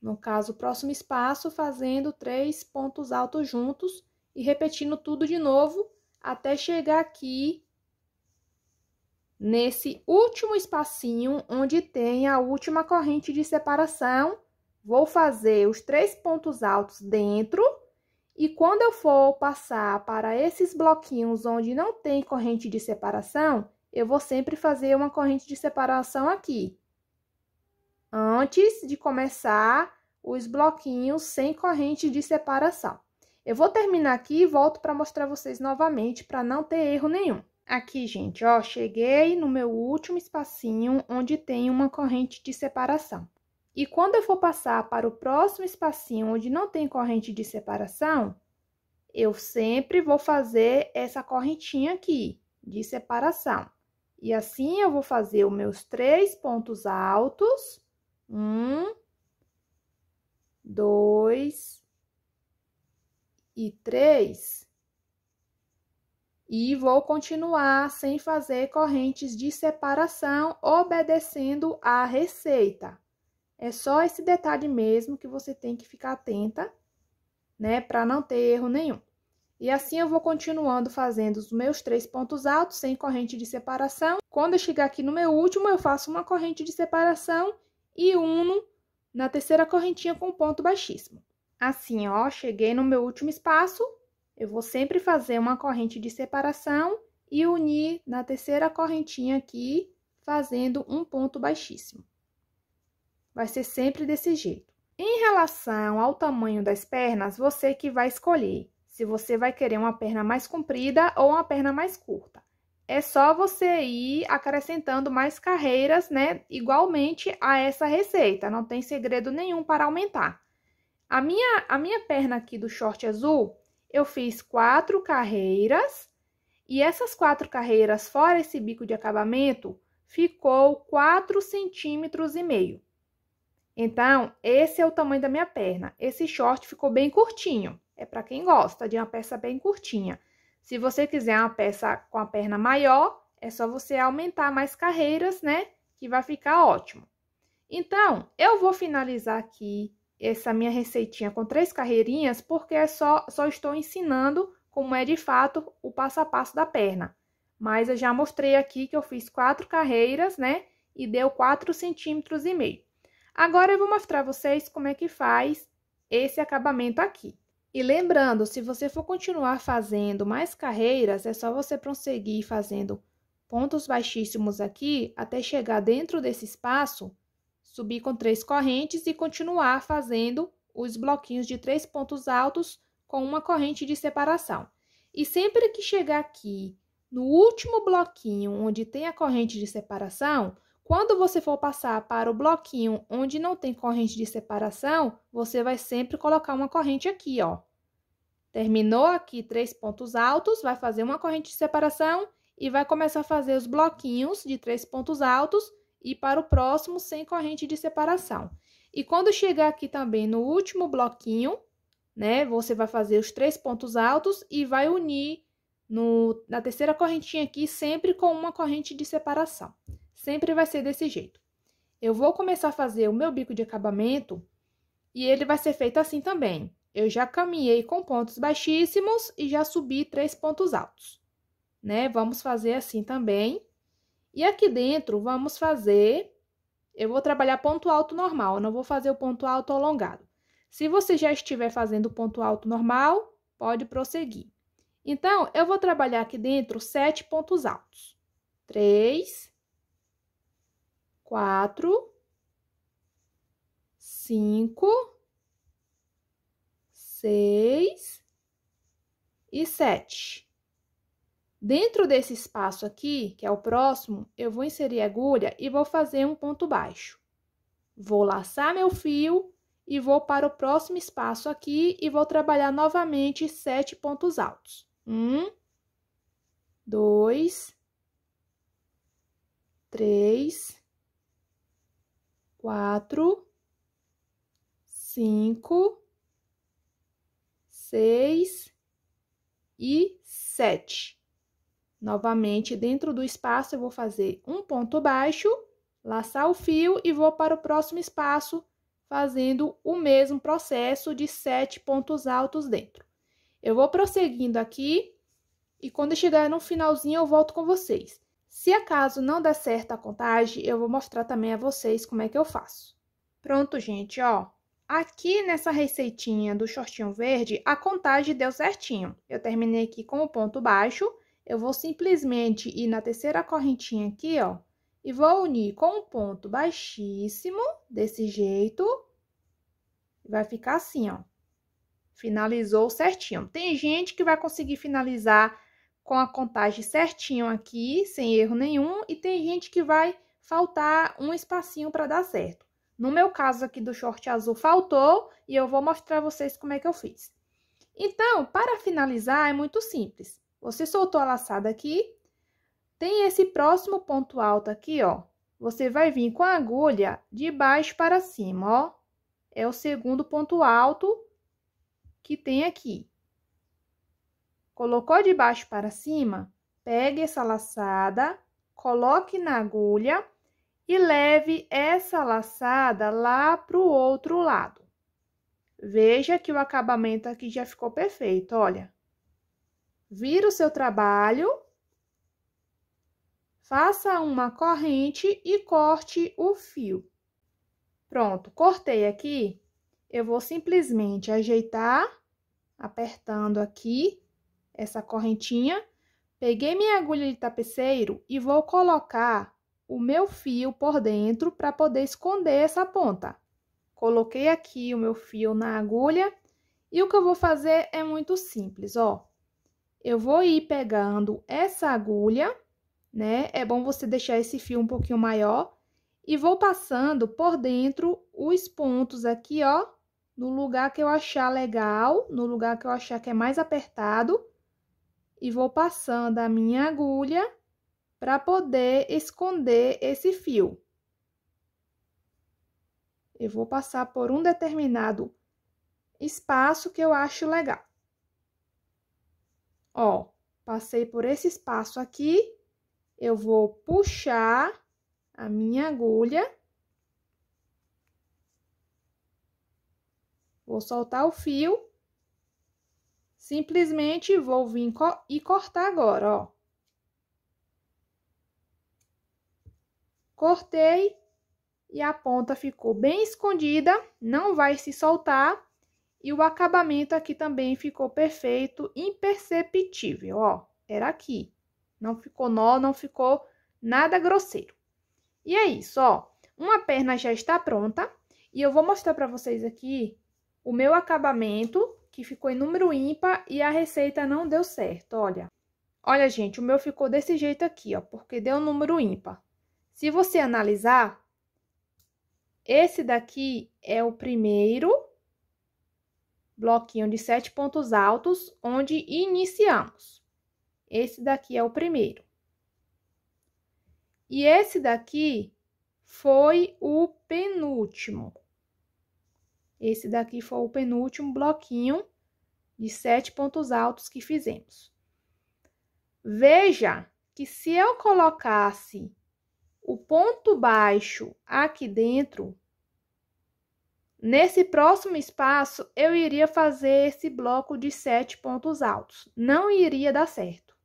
no caso, o próximo espaço, fazendo três pontos altos juntos e repetindo tudo de novo até chegar aqui nesse último espacinho onde tem a última corrente de separação. Vou fazer os três pontos altos dentro e quando eu for passar para esses bloquinhos onde não tem corrente de separação, eu vou sempre fazer uma corrente de separação aqui antes de começar os bloquinhos sem corrente de separação. Eu vou terminar aqui e volto para mostrar vocês novamente, para não ter erro nenhum. Aqui, gente, ó, cheguei no meu último espacinho, onde tem uma corrente de separação. E quando eu for passar para o próximo espacinho, onde não tem corrente de separação, eu sempre vou fazer essa correntinha aqui, de separação. E assim, eu vou fazer os meus três pontos altos um, dois e três. E vou continuar sem fazer correntes de separação, obedecendo a receita. É só esse detalhe mesmo que você tem que ficar atenta, né, para não ter erro nenhum. E assim eu vou continuando fazendo os meus três pontos altos sem corrente de separação. Quando eu chegar aqui no meu último, eu faço uma corrente de separação e uno na terceira correntinha com ponto baixíssimo. Assim, ó, cheguei no meu último espaço, eu vou sempre fazer uma corrente de separação e unir na terceira correntinha aqui, fazendo um ponto baixíssimo. Vai ser sempre desse jeito. Em relação ao tamanho das pernas, você que vai escolher se você vai querer uma perna mais comprida ou uma perna mais curta é só você ir acrescentando mais carreiras, né, igualmente a essa receita, não tem segredo nenhum para aumentar. A minha, a minha perna aqui do short azul, eu fiz quatro carreiras, e essas quatro carreiras, fora esse bico de acabamento, ficou 4 centímetros e meio. Então, esse é o tamanho da minha perna. Esse short ficou bem curtinho, é para quem gosta de uma peça bem curtinha. Se você quiser uma peça com a perna maior, é só você aumentar mais carreiras, né? Que vai ficar ótimo. Então, eu vou finalizar aqui essa minha receitinha com três carreirinhas, porque é só, só estou ensinando como é de fato o passo a passo da perna. Mas eu já mostrei aqui que eu fiz quatro carreiras, né? E deu quatro centímetros e meio. Agora eu vou mostrar a vocês como é que faz esse acabamento aqui. E lembrando, se você for continuar fazendo mais carreiras, é só você prosseguir fazendo pontos baixíssimos aqui até chegar dentro desse espaço, subir com três correntes e continuar fazendo os bloquinhos de três pontos altos com uma corrente de separação. E sempre que chegar aqui no último bloquinho onde tem a corrente de separação, quando você for passar para o bloquinho onde não tem corrente de separação, você vai sempre colocar uma corrente aqui, ó. Terminou aqui três pontos altos, vai fazer uma corrente de separação e vai começar a fazer os bloquinhos de três pontos altos e para o próximo sem corrente de separação. E quando chegar aqui também no último bloquinho, né, você vai fazer os três pontos altos e vai unir no, na terceira correntinha aqui sempre com uma corrente de separação sempre vai ser desse jeito. Eu vou começar a fazer o meu bico de acabamento e ele vai ser feito assim também. Eu já caminhei com pontos baixíssimos e já subi três pontos altos, né? Vamos fazer assim também. E aqui dentro, vamos fazer... Eu vou trabalhar ponto alto normal, não vou fazer o ponto alto alongado. Se você já estiver fazendo ponto alto normal, pode prosseguir. Então, eu vou trabalhar aqui dentro sete pontos altos. Três, quatro, cinco, seis e sete. Dentro desse espaço aqui, que é o próximo, eu vou inserir a agulha e vou fazer um ponto baixo. Vou laçar meu fio e vou para o próximo espaço aqui e vou trabalhar novamente sete pontos altos. Um, dois, três, quatro, cinco, seis e sete. Novamente, dentro do espaço, eu vou fazer um ponto baixo, laçar o fio e vou para o próximo espaço, fazendo o mesmo processo de sete pontos altos dentro. Eu vou prosseguindo aqui e quando chegar no finalzinho, eu volto com vocês. Se acaso não der certo a contagem, eu vou mostrar também a vocês como é que eu faço. Pronto, gente, ó. Aqui nessa receitinha do shortinho verde, a contagem deu certinho. Eu terminei aqui com o ponto baixo. Eu vou simplesmente ir na terceira correntinha aqui, ó, e vou unir com um ponto baixíssimo, desse jeito. Vai ficar assim, ó. Finalizou certinho. Tem gente que vai conseguir finalizar com a contagem certinho aqui, sem erro nenhum, e tem gente que vai faltar um espacinho para dar certo. No meu caso aqui do short azul faltou e eu vou mostrar a vocês como é que eu fiz. Então, para finalizar, é muito simples. Você soltou a laçada aqui, tem esse próximo ponto alto aqui, ó. Você vai vir com a agulha de baixo para cima, ó. É o segundo ponto alto que tem aqui colocou de baixo para cima, pegue essa laçada, coloque na agulha e leve essa laçada lá para o outro lado. Veja que o acabamento aqui já ficou perfeito, olha. Vira o seu trabalho, faça uma corrente e corte o fio. Pronto, cortei aqui, eu vou simplesmente ajeitar, apertando aqui, essa correntinha, peguei minha agulha de tapeceiro e vou colocar o meu fio por dentro para poder esconder essa ponta. Coloquei aqui o meu fio na agulha e o que eu vou fazer é muito simples, ó. Eu vou ir pegando essa agulha, né? É bom você deixar esse fio um pouquinho maior e vou passando por dentro os pontos aqui, ó, no lugar que eu achar legal, no lugar que eu achar que é mais apertado, e vou passando a minha agulha para poder esconder esse fio. Eu vou passar por um determinado espaço que eu acho legal. Ó, passei por esse espaço aqui, eu vou puxar a minha agulha. Vou soltar o fio Simplesmente vou vir co e cortar agora, ó. Cortei e a ponta ficou bem escondida, não vai se soltar. E o acabamento aqui também ficou perfeito, imperceptível, ó. Era aqui. Não ficou nó, não ficou nada grosseiro. E é isso, ó. Uma perna já está pronta e eu vou mostrar para vocês aqui o meu acabamento que ficou em número ímpar e a receita não deu certo, olha. Olha, gente, o meu ficou desse jeito aqui, ó, porque deu um número ímpar. Se você analisar, esse daqui é o primeiro bloquinho de sete pontos altos, onde iniciamos. Esse daqui é o primeiro. E esse daqui foi o penúltimo. Esse daqui foi o penúltimo bloquinho de sete pontos altos que fizemos. Veja que se eu colocasse o ponto baixo aqui dentro, nesse próximo espaço eu iria fazer esse bloco de sete pontos altos. Não iria dar certo,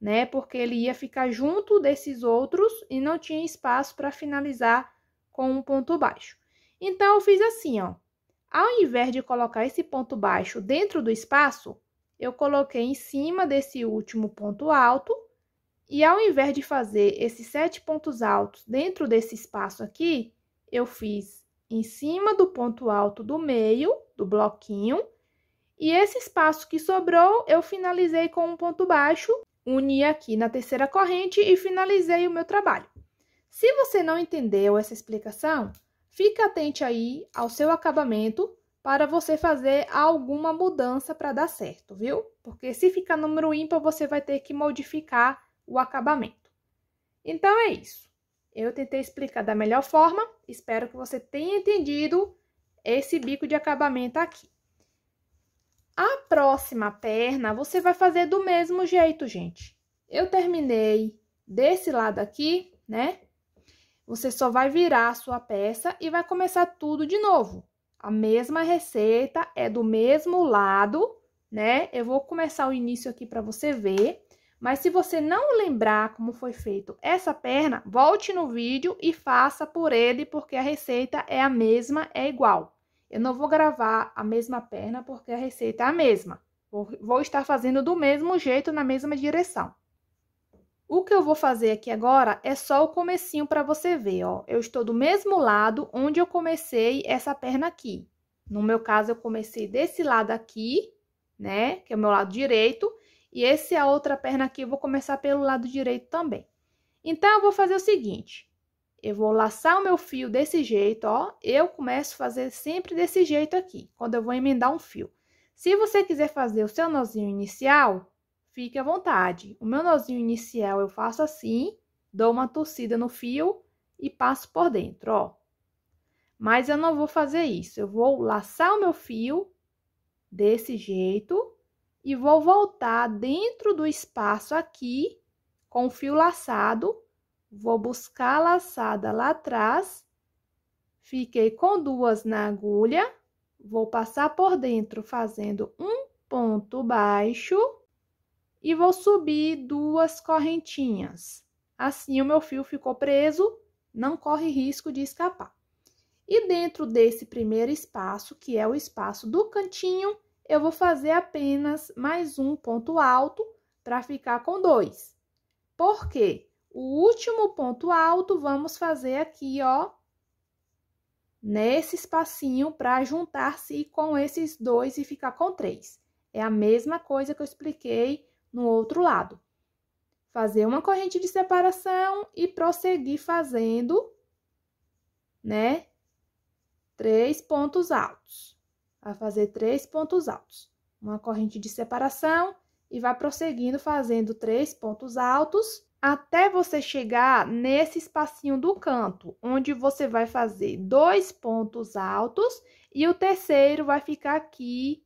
né? Porque ele ia ficar junto desses outros e não tinha espaço para finalizar com um ponto baixo. Então, eu fiz assim, ó. Ao invés de colocar esse ponto baixo dentro do espaço, eu coloquei em cima desse último ponto alto e ao invés de fazer esses sete pontos altos dentro desse espaço aqui, eu fiz em cima do ponto alto do meio, do bloquinho, e esse espaço que sobrou, eu finalizei com um ponto baixo, uni aqui na terceira corrente e finalizei o meu trabalho. Se você não entendeu essa explicação, Fique atente aí ao seu acabamento para você fazer alguma mudança para dar certo, viu? Porque se ficar número ímpar, você vai ter que modificar o acabamento. Então é isso. Eu tentei explicar da melhor forma, espero que você tenha entendido esse bico de acabamento aqui. A próxima perna você vai fazer do mesmo jeito, gente. Eu terminei desse lado aqui, né? Você só vai virar a sua peça e vai começar tudo de novo. A mesma receita é do mesmo lado, né? Eu vou começar o início aqui para você ver. Mas se você não lembrar como foi feito essa perna, volte no vídeo e faça por ele, porque a receita é a mesma, é igual. Eu não vou gravar a mesma perna, porque a receita é a mesma. Vou, estar fazendo do mesmo jeito, na mesma direção. O que eu vou fazer aqui agora é só o comecinho para você ver, ó. Eu estou do mesmo lado onde eu comecei essa perna aqui. No meu caso, eu comecei desse lado aqui, né, que é o meu lado direito, e esse é a outra perna aqui, eu vou começar pelo lado direito também. Então, eu vou fazer o seguinte, eu vou laçar o meu fio desse jeito, ó, eu começo a fazer sempre desse jeito aqui, quando eu vou emendar um fio. Se você quiser fazer o seu nozinho inicial, Fique à vontade. O meu nozinho inicial eu faço assim, dou uma torcida no fio e passo por dentro, ó. Mas eu não vou fazer isso, eu vou laçar o meu fio desse jeito e vou voltar dentro do espaço aqui com o fio laçado, vou buscar a laçada lá atrás, fiquei com duas na agulha, vou passar por dentro fazendo um ponto baixo e vou subir duas correntinhas. Assim o meu fio ficou preso, não corre risco de escapar. E dentro desse primeiro espaço, que é o espaço do cantinho, eu vou fazer apenas mais um ponto alto para ficar com dois. Por quê? O último ponto alto vamos fazer aqui, ó, nesse espacinho para juntar-se com esses dois e ficar com três. É a mesma coisa que eu expliquei no outro lado. Fazer uma corrente de separação e prosseguir fazendo, né? Três pontos altos. Vai fazer três pontos altos. Uma corrente de separação e vai prosseguindo fazendo três pontos altos até você chegar nesse espacinho do canto, onde você vai fazer dois pontos altos e o terceiro vai ficar aqui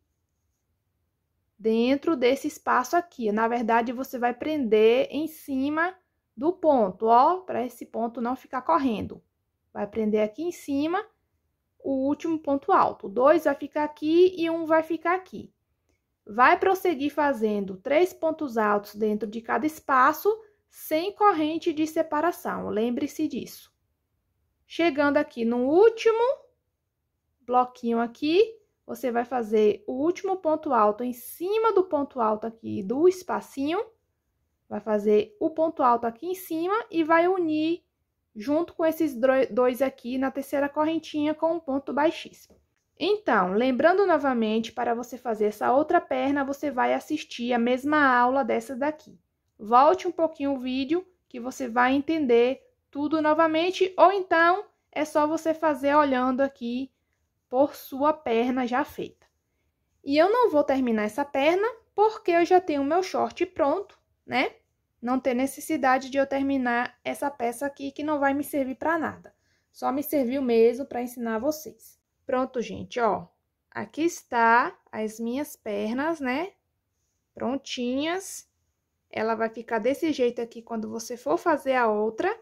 dentro desse espaço aqui. Na verdade, você vai prender em cima do ponto, ó, para esse ponto não ficar correndo. Vai prender aqui em cima o último ponto alto. Dois vai ficar aqui e um vai ficar aqui. Vai prosseguir fazendo três pontos altos dentro de cada espaço, sem corrente de separação. Lembre-se disso. Chegando aqui no último bloquinho aqui, você vai fazer o último ponto alto em cima do ponto alto aqui do espacinho, vai fazer o ponto alto aqui em cima e vai unir junto com esses dois aqui na terceira correntinha com um ponto baixíssimo. Então, lembrando novamente, para você fazer essa outra perna, você vai assistir a mesma aula dessa daqui. Volte um pouquinho o vídeo que você vai entender tudo novamente, ou então é só você fazer olhando aqui por sua perna já feita. E eu não vou terminar essa perna porque eu já tenho meu short pronto, né? Não tem necessidade de eu terminar essa peça aqui que não vai me servir para nada. Só me serviu mesmo para ensinar vocês. Pronto, gente, ó. Aqui está as minhas pernas, né? Prontinhas. Ela vai ficar desse jeito aqui quando você for fazer a outra.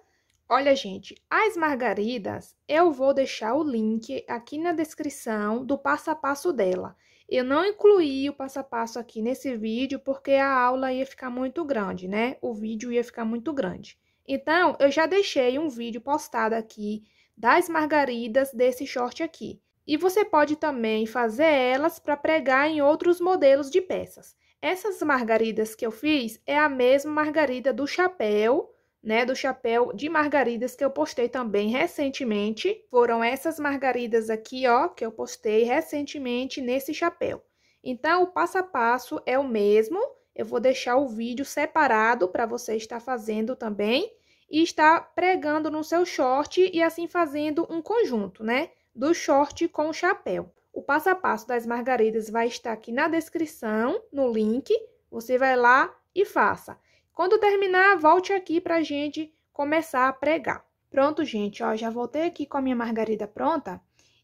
Olha, gente, as margaridas, eu vou deixar o link aqui na descrição do passo a passo dela. Eu não incluí o passo a passo aqui nesse vídeo porque a aula ia ficar muito grande, né? O vídeo ia ficar muito grande. Então, eu já deixei um vídeo postado aqui das margaridas desse short aqui. E você pode também fazer elas para pregar em outros modelos de peças. Essas margaridas que eu fiz é a mesma margarida do chapéu, né, do chapéu de margaridas que eu postei também recentemente. Foram essas margaridas aqui, ó, que eu postei recentemente nesse chapéu. Então, o passo a passo é o mesmo. Eu vou deixar o vídeo separado para você estar fazendo também e estar pregando no seu short e assim fazendo um conjunto, né, do short com o chapéu. O passo a passo das margaridas vai estar aqui na descrição, no link. Você vai lá e faça. Quando terminar, volte aqui para a gente começar a pregar. Pronto, gente, ó, já voltei aqui com a minha margarida pronta.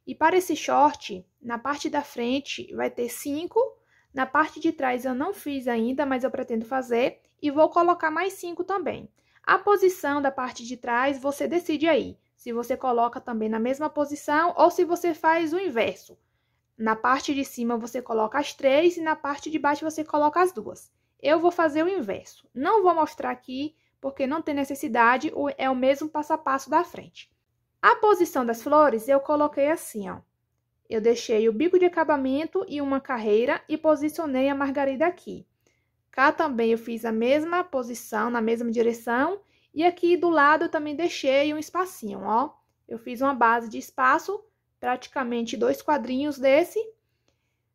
E para esse short, na parte da frente vai ter cinco. na parte de trás eu não fiz ainda, mas eu pretendo fazer, e vou colocar mais cinco também. A posição da parte de trás você decide aí, se você coloca também na mesma posição ou se você faz o inverso. Na parte de cima você coloca as três e na parte de baixo você coloca as duas. Eu vou fazer o inverso. Não vou mostrar aqui porque não tem necessidade, é o mesmo passo a passo da frente. A posição das flores eu coloquei assim, ó. Eu deixei o bico de acabamento e uma carreira e posicionei a margarida aqui. Cá também eu fiz a mesma posição, na mesma direção, e aqui do lado eu também deixei um espacinho, ó. Eu fiz uma base de espaço, praticamente dois quadrinhos desse.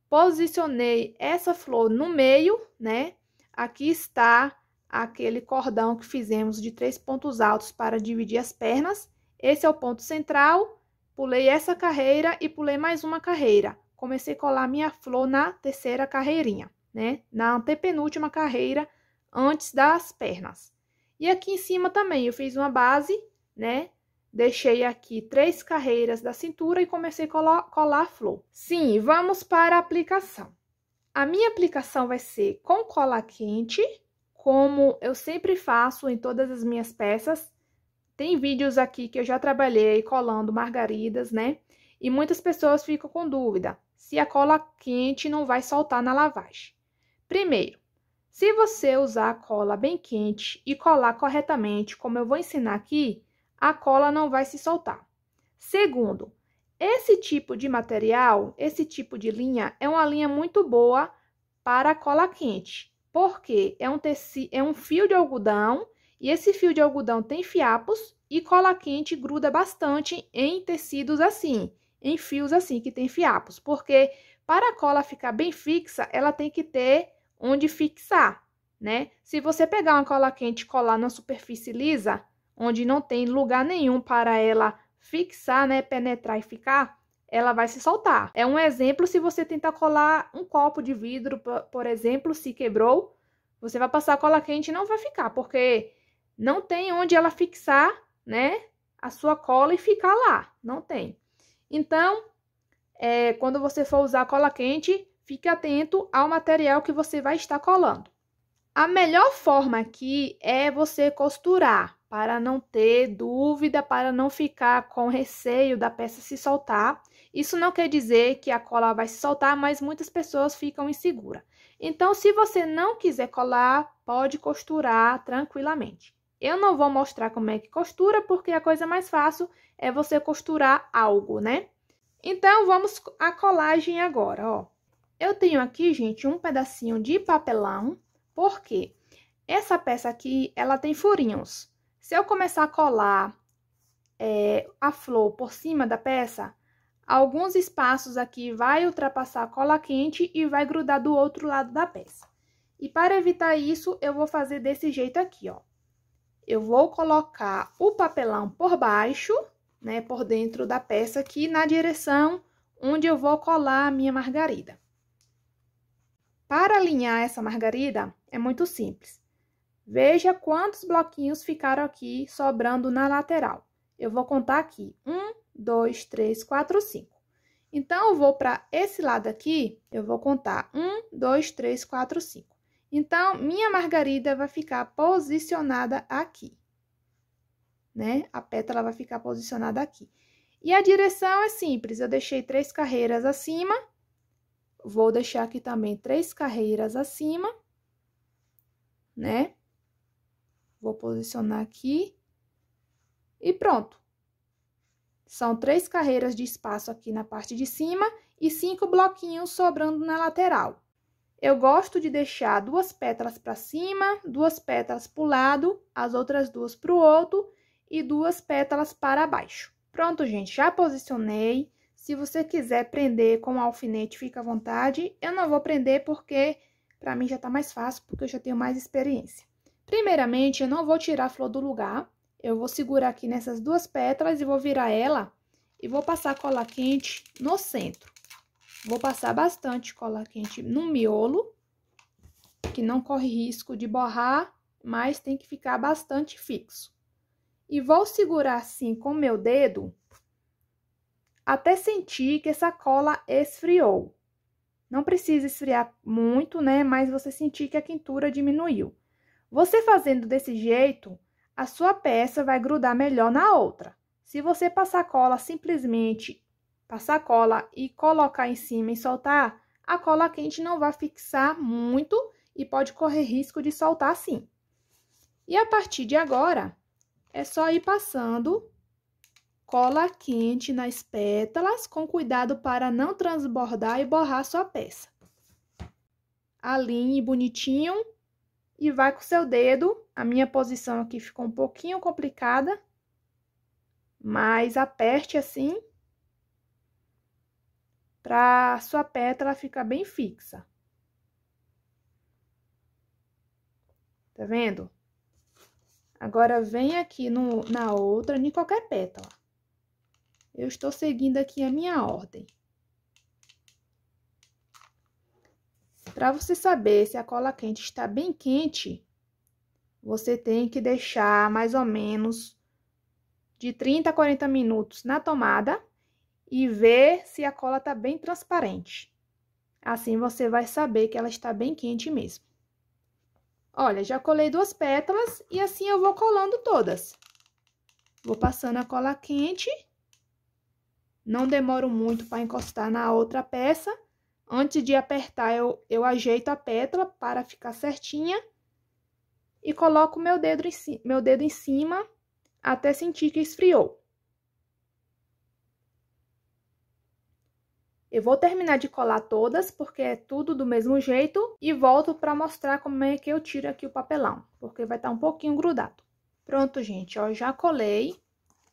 Posicionei essa flor no meio, né? Aqui está aquele cordão que fizemos de três pontos altos para dividir as pernas. Esse é o ponto central. Pulei essa carreira e pulei mais uma carreira. Comecei a colar minha flor na terceira carreirinha, né? Na antepenúltima carreira, antes das pernas. E aqui em cima também eu fiz uma base, né? Deixei aqui três carreiras da cintura e comecei a colar, colar a flor. Sim, vamos para a aplicação. A minha aplicação vai ser com cola quente, como eu sempre faço em todas as minhas peças. Tem vídeos aqui que eu já trabalhei colando margaridas, né? E muitas pessoas ficam com dúvida se a cola quente não vai soltar na lavagem. Primeiro, se você usar a cola bem quente e colar corretamente, como eu vou ensinar aqui, a cola não vai se soltar. Segundo, esse tipo de material, esse tipo de linha, é uma linha muito boa para cola quente, porque é um, teci, é um fio de algodão e esse fio de algodão tem fiapos e cola quente gruda bastante em tecidos assim, em fios assim que tem fiapos, porque para a cola ficar bem fixa, ela tem que ter onde fixar, né? Se você pegar uma cola quente e colar na superfície lisa, onde não tem lugar nenhum para ela fixar, né, penetrar e ficar, ela vai se soltar. É um exemplo se você tentar colar um copo de vidro, por exemplo, se quebrou, você vai passar cola quente e não vai ficar, porque não tem onde ela fixar, né, a sua cola e ficar lá, não tem. Então, é, quando você for usar cola quente, fique atento ao material que você vai estar colando. A melhor forma aqui é você costurar para não ter dúvida, para não ficar com receio da peça se soltar. Isso não quer dizer que a cola vai se soltar, mas muitas pessoas ficam inseguras. Então, se você não quiser colar, pode costurar tranquilamente. Eu não vou mostrar como é que costura, porque a coisa mais fácil é você costurar algo, né? Então, vamos à colagem agora, ó. Eu tenho aqui, gente, um pedacinho de papelão, porque essa peça aqui, ela tem furinhos. Se eu começar a colar é, a flor por cima da peça, alguns espaços aqui vai ultrapassar a cola quente e vai grudar do outro lado da peça. E para evitar isso, eu vou fazer desse jeito aqui, ó. Eu vou colocar o papelão por baixo, né, por dentro da peça aqui, na direção onde eu vou colar a minha margarida. Para alinhar essa margarida, é muito simples. Veja quantos bloquinhos ficaram aqui sobrando na lateral. Eu vou contar aqui. Um, dois, três, quatro, cinco. Então, eu vou para esse lado aqui, eu vou contar um, dois, três, quatro, cinco. Então, minha margarida vai ficar posicionada aqui, né? A pétala vai ficar posicionada aqui. E a direção é simples, eu deixei três carreiras acima, vou deixar aqui também três carreiras acima, né? Vou posicionar aqui. E pronto. São três carreiras de espaço aqui na parte de cima e cinco bloquinhos sobrando na lateral. Eu gosto de deixar duas pétalas para cima, duas pétalas para o lado, as outras duas para o outro e duas pétalas para baixo. Pronto, gente, já posicionei. Se você quiser prender com alfinete, fica à vontade. Eu não vou prender porque para mim já está mais fácil, porque eu já tenho mais experiência. Primeiramente, eu não vou tirar a flor do lugar. Eu vou segurar aqui nessas duas pétalas e vou virar ela e vou passar cola quente no centro. Vou passar bastante cola quente no miolo, que não corre risco de borrar, mas tem que ficar bastante fixo. E vou segurar assim com meu dedo até sentir que essa cola esfriou. Não precisa esfriar muito, né? Mas você sentir que a quintura diminuiu. Você fazendo desse jeito, a sua peça vai grudar melhor na outra. Se você passar cola simplesmente, passar cola e colocar em cima e soltar, a cola quente não vai fixar muito e pode correr risco de soltar assim. E a partir de agora, é só ir passando cola quente nas pétalas, com cuidado para não transbordar e borrar sua peça. Alinhe bonitinho e vai com seu dedo. A minha posição aqui ficou um pouquinho complicada, mas aperte assim para sua pétala ficar bem fixa. Tá vendo? Agora, vem aqui no, na outra, em qualquer pétala. Eu estou seguindo aqui a minha ordem. Para você saber se a cola quente está bem quente, você tem que deixar mais ou menos de 30 a 40 minutos na tomada e ver se a cola está bem transparente. Assim você vai saber que ela está bem quente mesmo. Olha, já colei duas pétalas e assim eu vou colando todas. Vou passando a cola quente. Não demoro muito para encostar na outra peça. Antes de apertar, eu, eu ajeito a pétala para ficar certinha e coloco meu dedo, em, meu dedo em cima até sentir que esfriou. Eu vou terminar de colar todas, porque é tudo do mesmo jeito, e volto para mostrar como é que eu tiro aqui o papelão, porque vai estar tá um pouquinho grudado. Pronto, gente, ó, já colei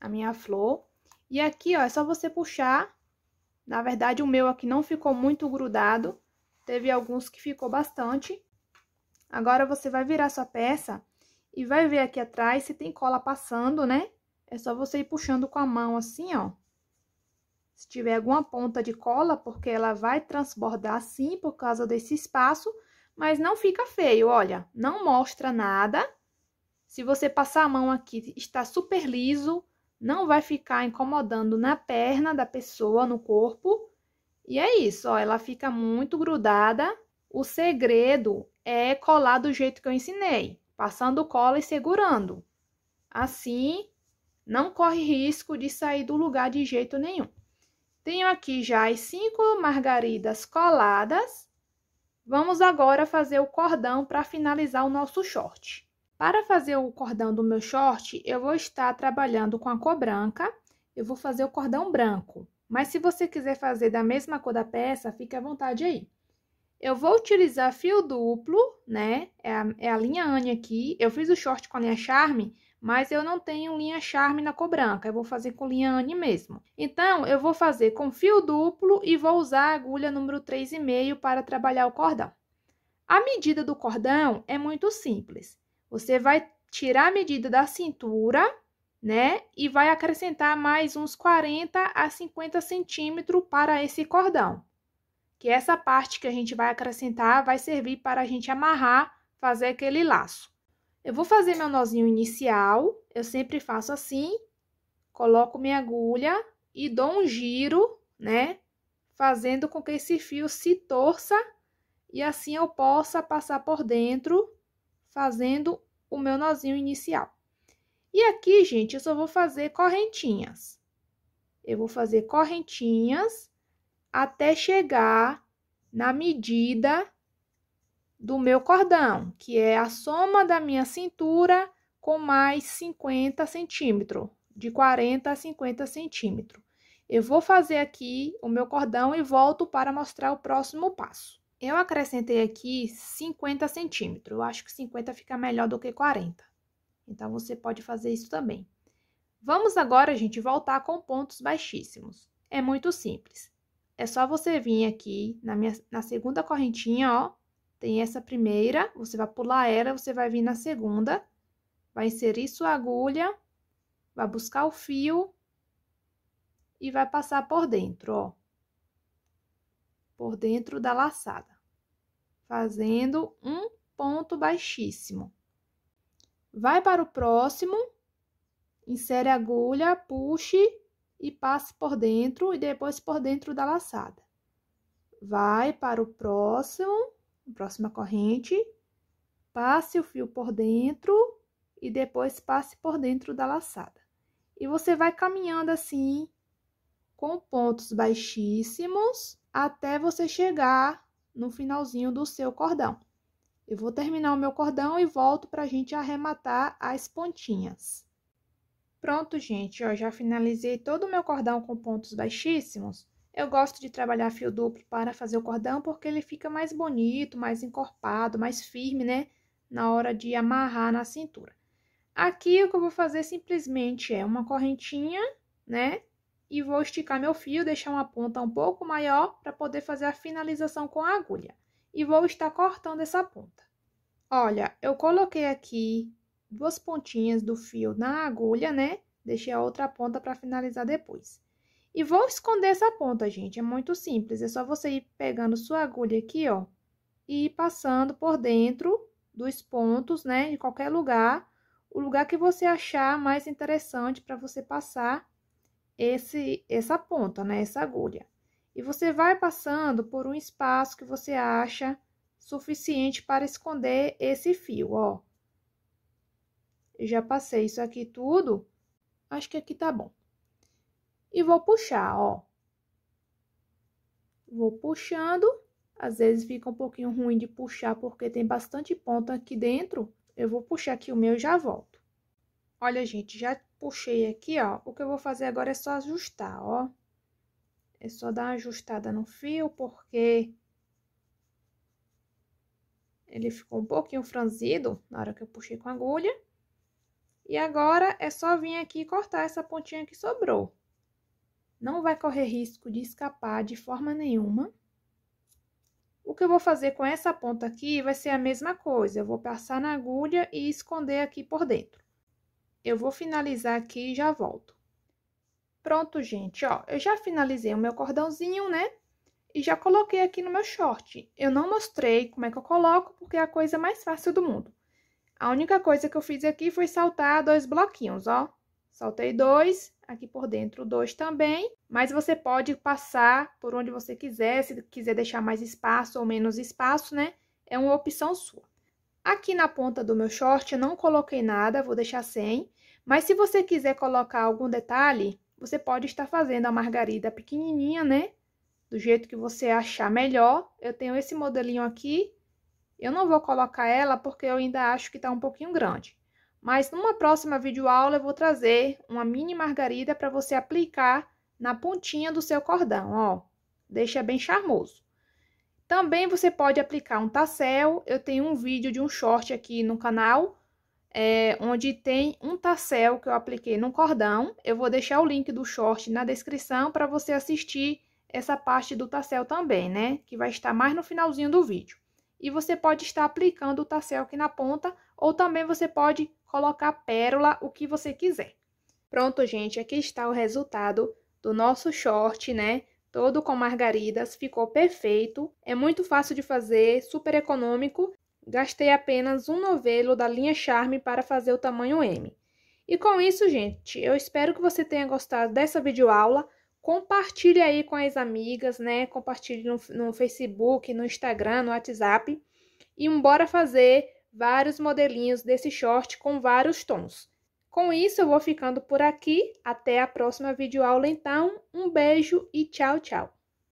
a minha flor, e aqui, ó, é só você puxar na verdade, o meu aqui não ficou muito grudado, teve alguns que ficou bastante. Agora, você vai virar sua peça e vai ver aqui atrás se tem cola passando, né? É só você ir puxando com a mão assim, ó. Se tiver alguma ponta de cola, porque ela vai transbordar assim por causa desse espaço, mas não fica feio, olha, não mostra nada. Se você passar a mão aqui, está super liso, não vai ficar incomodando na perna da pessoa, no corpo. E é isso, ó, ela fica muito grudada. O segredo é colar do jeito que eu ensinei, passando cola e segurando. Assim, não corre risco de sair do lugar de jeito nenhum. Tenho aqui já as cinco margaridas coladas. Vamos agora fazer o cordão para finalizar o nosso short. Para fazer o cordão do meu short, eu vou estar trabalhando com a cor branca, eu vou fazer o cordão branco. Mas se você quiser fazer da mesma cor da peça, fique à vontade aí. Eu vou utilizar fio duplo, né? É a, é a linha Anne aqui. Eu fiz o short com a linha Charme, mas eu não tenho linha Charme na cor branca. Eu vou fazer com linha Anne mesmo. Então, eu vou fazer com fio duplo e vou usar a agulha número 3,5 para trabalhar o cordão. A medida do cordão é muito simples. Você vai tirar a medida da cintura, né? E vai acrescentar mais uns 40 a 50 centímetros para esse cordão. Que essa parte que a gente vai acrescentar vai servir para a gente amarrar, fazer aquele laço. Eu vou fazer meu nozinho inicial, eu sempre faço assim, coloco minha agulha e dou um giro, né? Fazendo com que esse fio se torça e assim eu possa passar por dentro fazendo o meu nozinho inicial. E aqui, gente, eu só vou fazer correntinhas. Eu vou fazer correntinhas até chegar na medida do meu cordão, que é a soma da minha cintura com mais 50 centímetros, de 40 a 50 centímetros. Eu vou fazer aqui o meu cordão e volto para mostrar o próximo passo. Eu acrescentei aqui 50 centímetros. Eu acho que 50 fica melhor do que 40. Então, você pode fazer isso também. Vamos agora, gente, voltar com pontos baixíssimos. É muito simples. É só você vir aqui na, minha, na segunda correntinha, ó. Tem essa primeira, você vai pular ela, você vai vir na segunda, vai inserir sua agulha, vai buscar o fio e vai passar por dentro, ó. Por dentro da laçada fazendo um ponto baixíssimo. Vai para o próximo, insere a agulha, puxe e passe por dentro e depois por dentro da laçada. Vai para o próximo, próxima corrente, passe o fio por dentro e depois passe por dentro da laçada. E você vai caminhando assim, com pontos baixíssimos, até você chegar no finalzinho do seu cordão. Eu vou terminar o meu cordão e volto para a gente arrematar as pontinhas. Pronto, gente, ó, já finalizei todo o meu cordão com pontos baixíssimos. Eu gosto de trabalhar fio duplo para fazer o cordão porque ele fica mais bonito, mais encorpado, mais firme, né? Na hora de amarrar na cintura. Aqui, o que eu vou fazer simplesmente é uma correntinha, né? e vou esticar meu fio, deixar uma ponta um pouco maior para poder fazer a finalização com a agulha. E vou estar cortando essa ponta. Olha, eu coloquei aqui duas pontinhas do fio na agulha, né? Deixei a outra ponta para finalizar depois. E vou esconder essa ponta, gente, é muito simples. É só você ir pegando sua agulha aqui, ó, e ir passando por dentro dos pontos, né, de qualquer lugar, o lugar que você achar mais interessante para você passar esse essa ponta, né, essa agulha. E você vai passando por um espaço que você acha suficiente para esconder esse fio, ó. Eu já passei isso aqui tudo, acho que aqui tá bom. E vou puxar, ó. Vou puxando, às vezes fica um pouquinho ruim de puxar porque tem bastante ponta aqui dentro. Eu vou puxar aqui o meu e já volto. Olha, gente, já puxei aqui, ó. O que eu vou fazer agora é só ajustar, ó. É só dar uma ajustada no fio, porque ele ficou um pouquinho franzido na hora que eu puxei com a agulha. E agora é só vir aqui e cortar essa pontinha que sobrou. Não vai correr risco de escapar de forma nenhuma. O que eu vou fazer com essa ponta aqui vai ser a mesma coisa. Eu vou passar na agulha e esconder aqui por dentro. Eu vou finalizar aqui e já volto. Pronto, gente, ó, eu já finalizei o meu cordãozinho, né? E já coloquei aqui no meu short. Eu não mostrei como é que eu coloco, porque é a coisa mais fácil do mundo. A única coisa que eu fiz aqui foi saltar dois bloquinhos, ó. Saltei dois, aqui por dentro dois também, mas você pode passar por onde você quiser, se quiser deixar mais espaço ou menos espaço, né? É uma opção sua. Aqui na ponta do meu short eu não coloquei nada, vou deixar sem, mas se você quiser colocar algum detalhe, você pode estar fazendo a margarida pequenininha, né? Do jeito que você achar melhor. Eu tenho esse modelinho aqui. Eu não vou colocar ela porque eu ainda acho que tá um pouquinho grande. Mas numa próxima videoaula eu vou trazer uma mini margarida para você aplicar na pontinha do seu cordão, ó. Deixa bem charmoso. Também você pode aplicar um tassel. Eu tenho um vídeo de um short aqui no canal é, onde tem um tassel que eu apliquei num cordão. Eu vou deixar o link do short na descrição para você assistir essa parte do tassel também, né? Que vai estar mais no finalzinho do vídeo. E você pode estar aplicando o tassel aqui na ponta, ou também você pode colocar pérola, o que você quiser. Pronto, gente, aqui está o resultado do nosso short, né? Todo com margaridas, ficou perfeito. É muito fácil de fazer, super econômico Gastei apenas um novelo da linha Charme para fazer o tamanho M. E com isso, gente, eu espero que você tenha gostado dessa videoaula. Compartilhe aí com as amigas, né? Compartilhe no, no Facebook, no Instagram, no WhatsApp. E bora fazer vários modelinhos desse short com vários tons. Com isso, eu vou ficando por aqui. Até a próxima videoaula, então. Um beijo e tchau, tchau!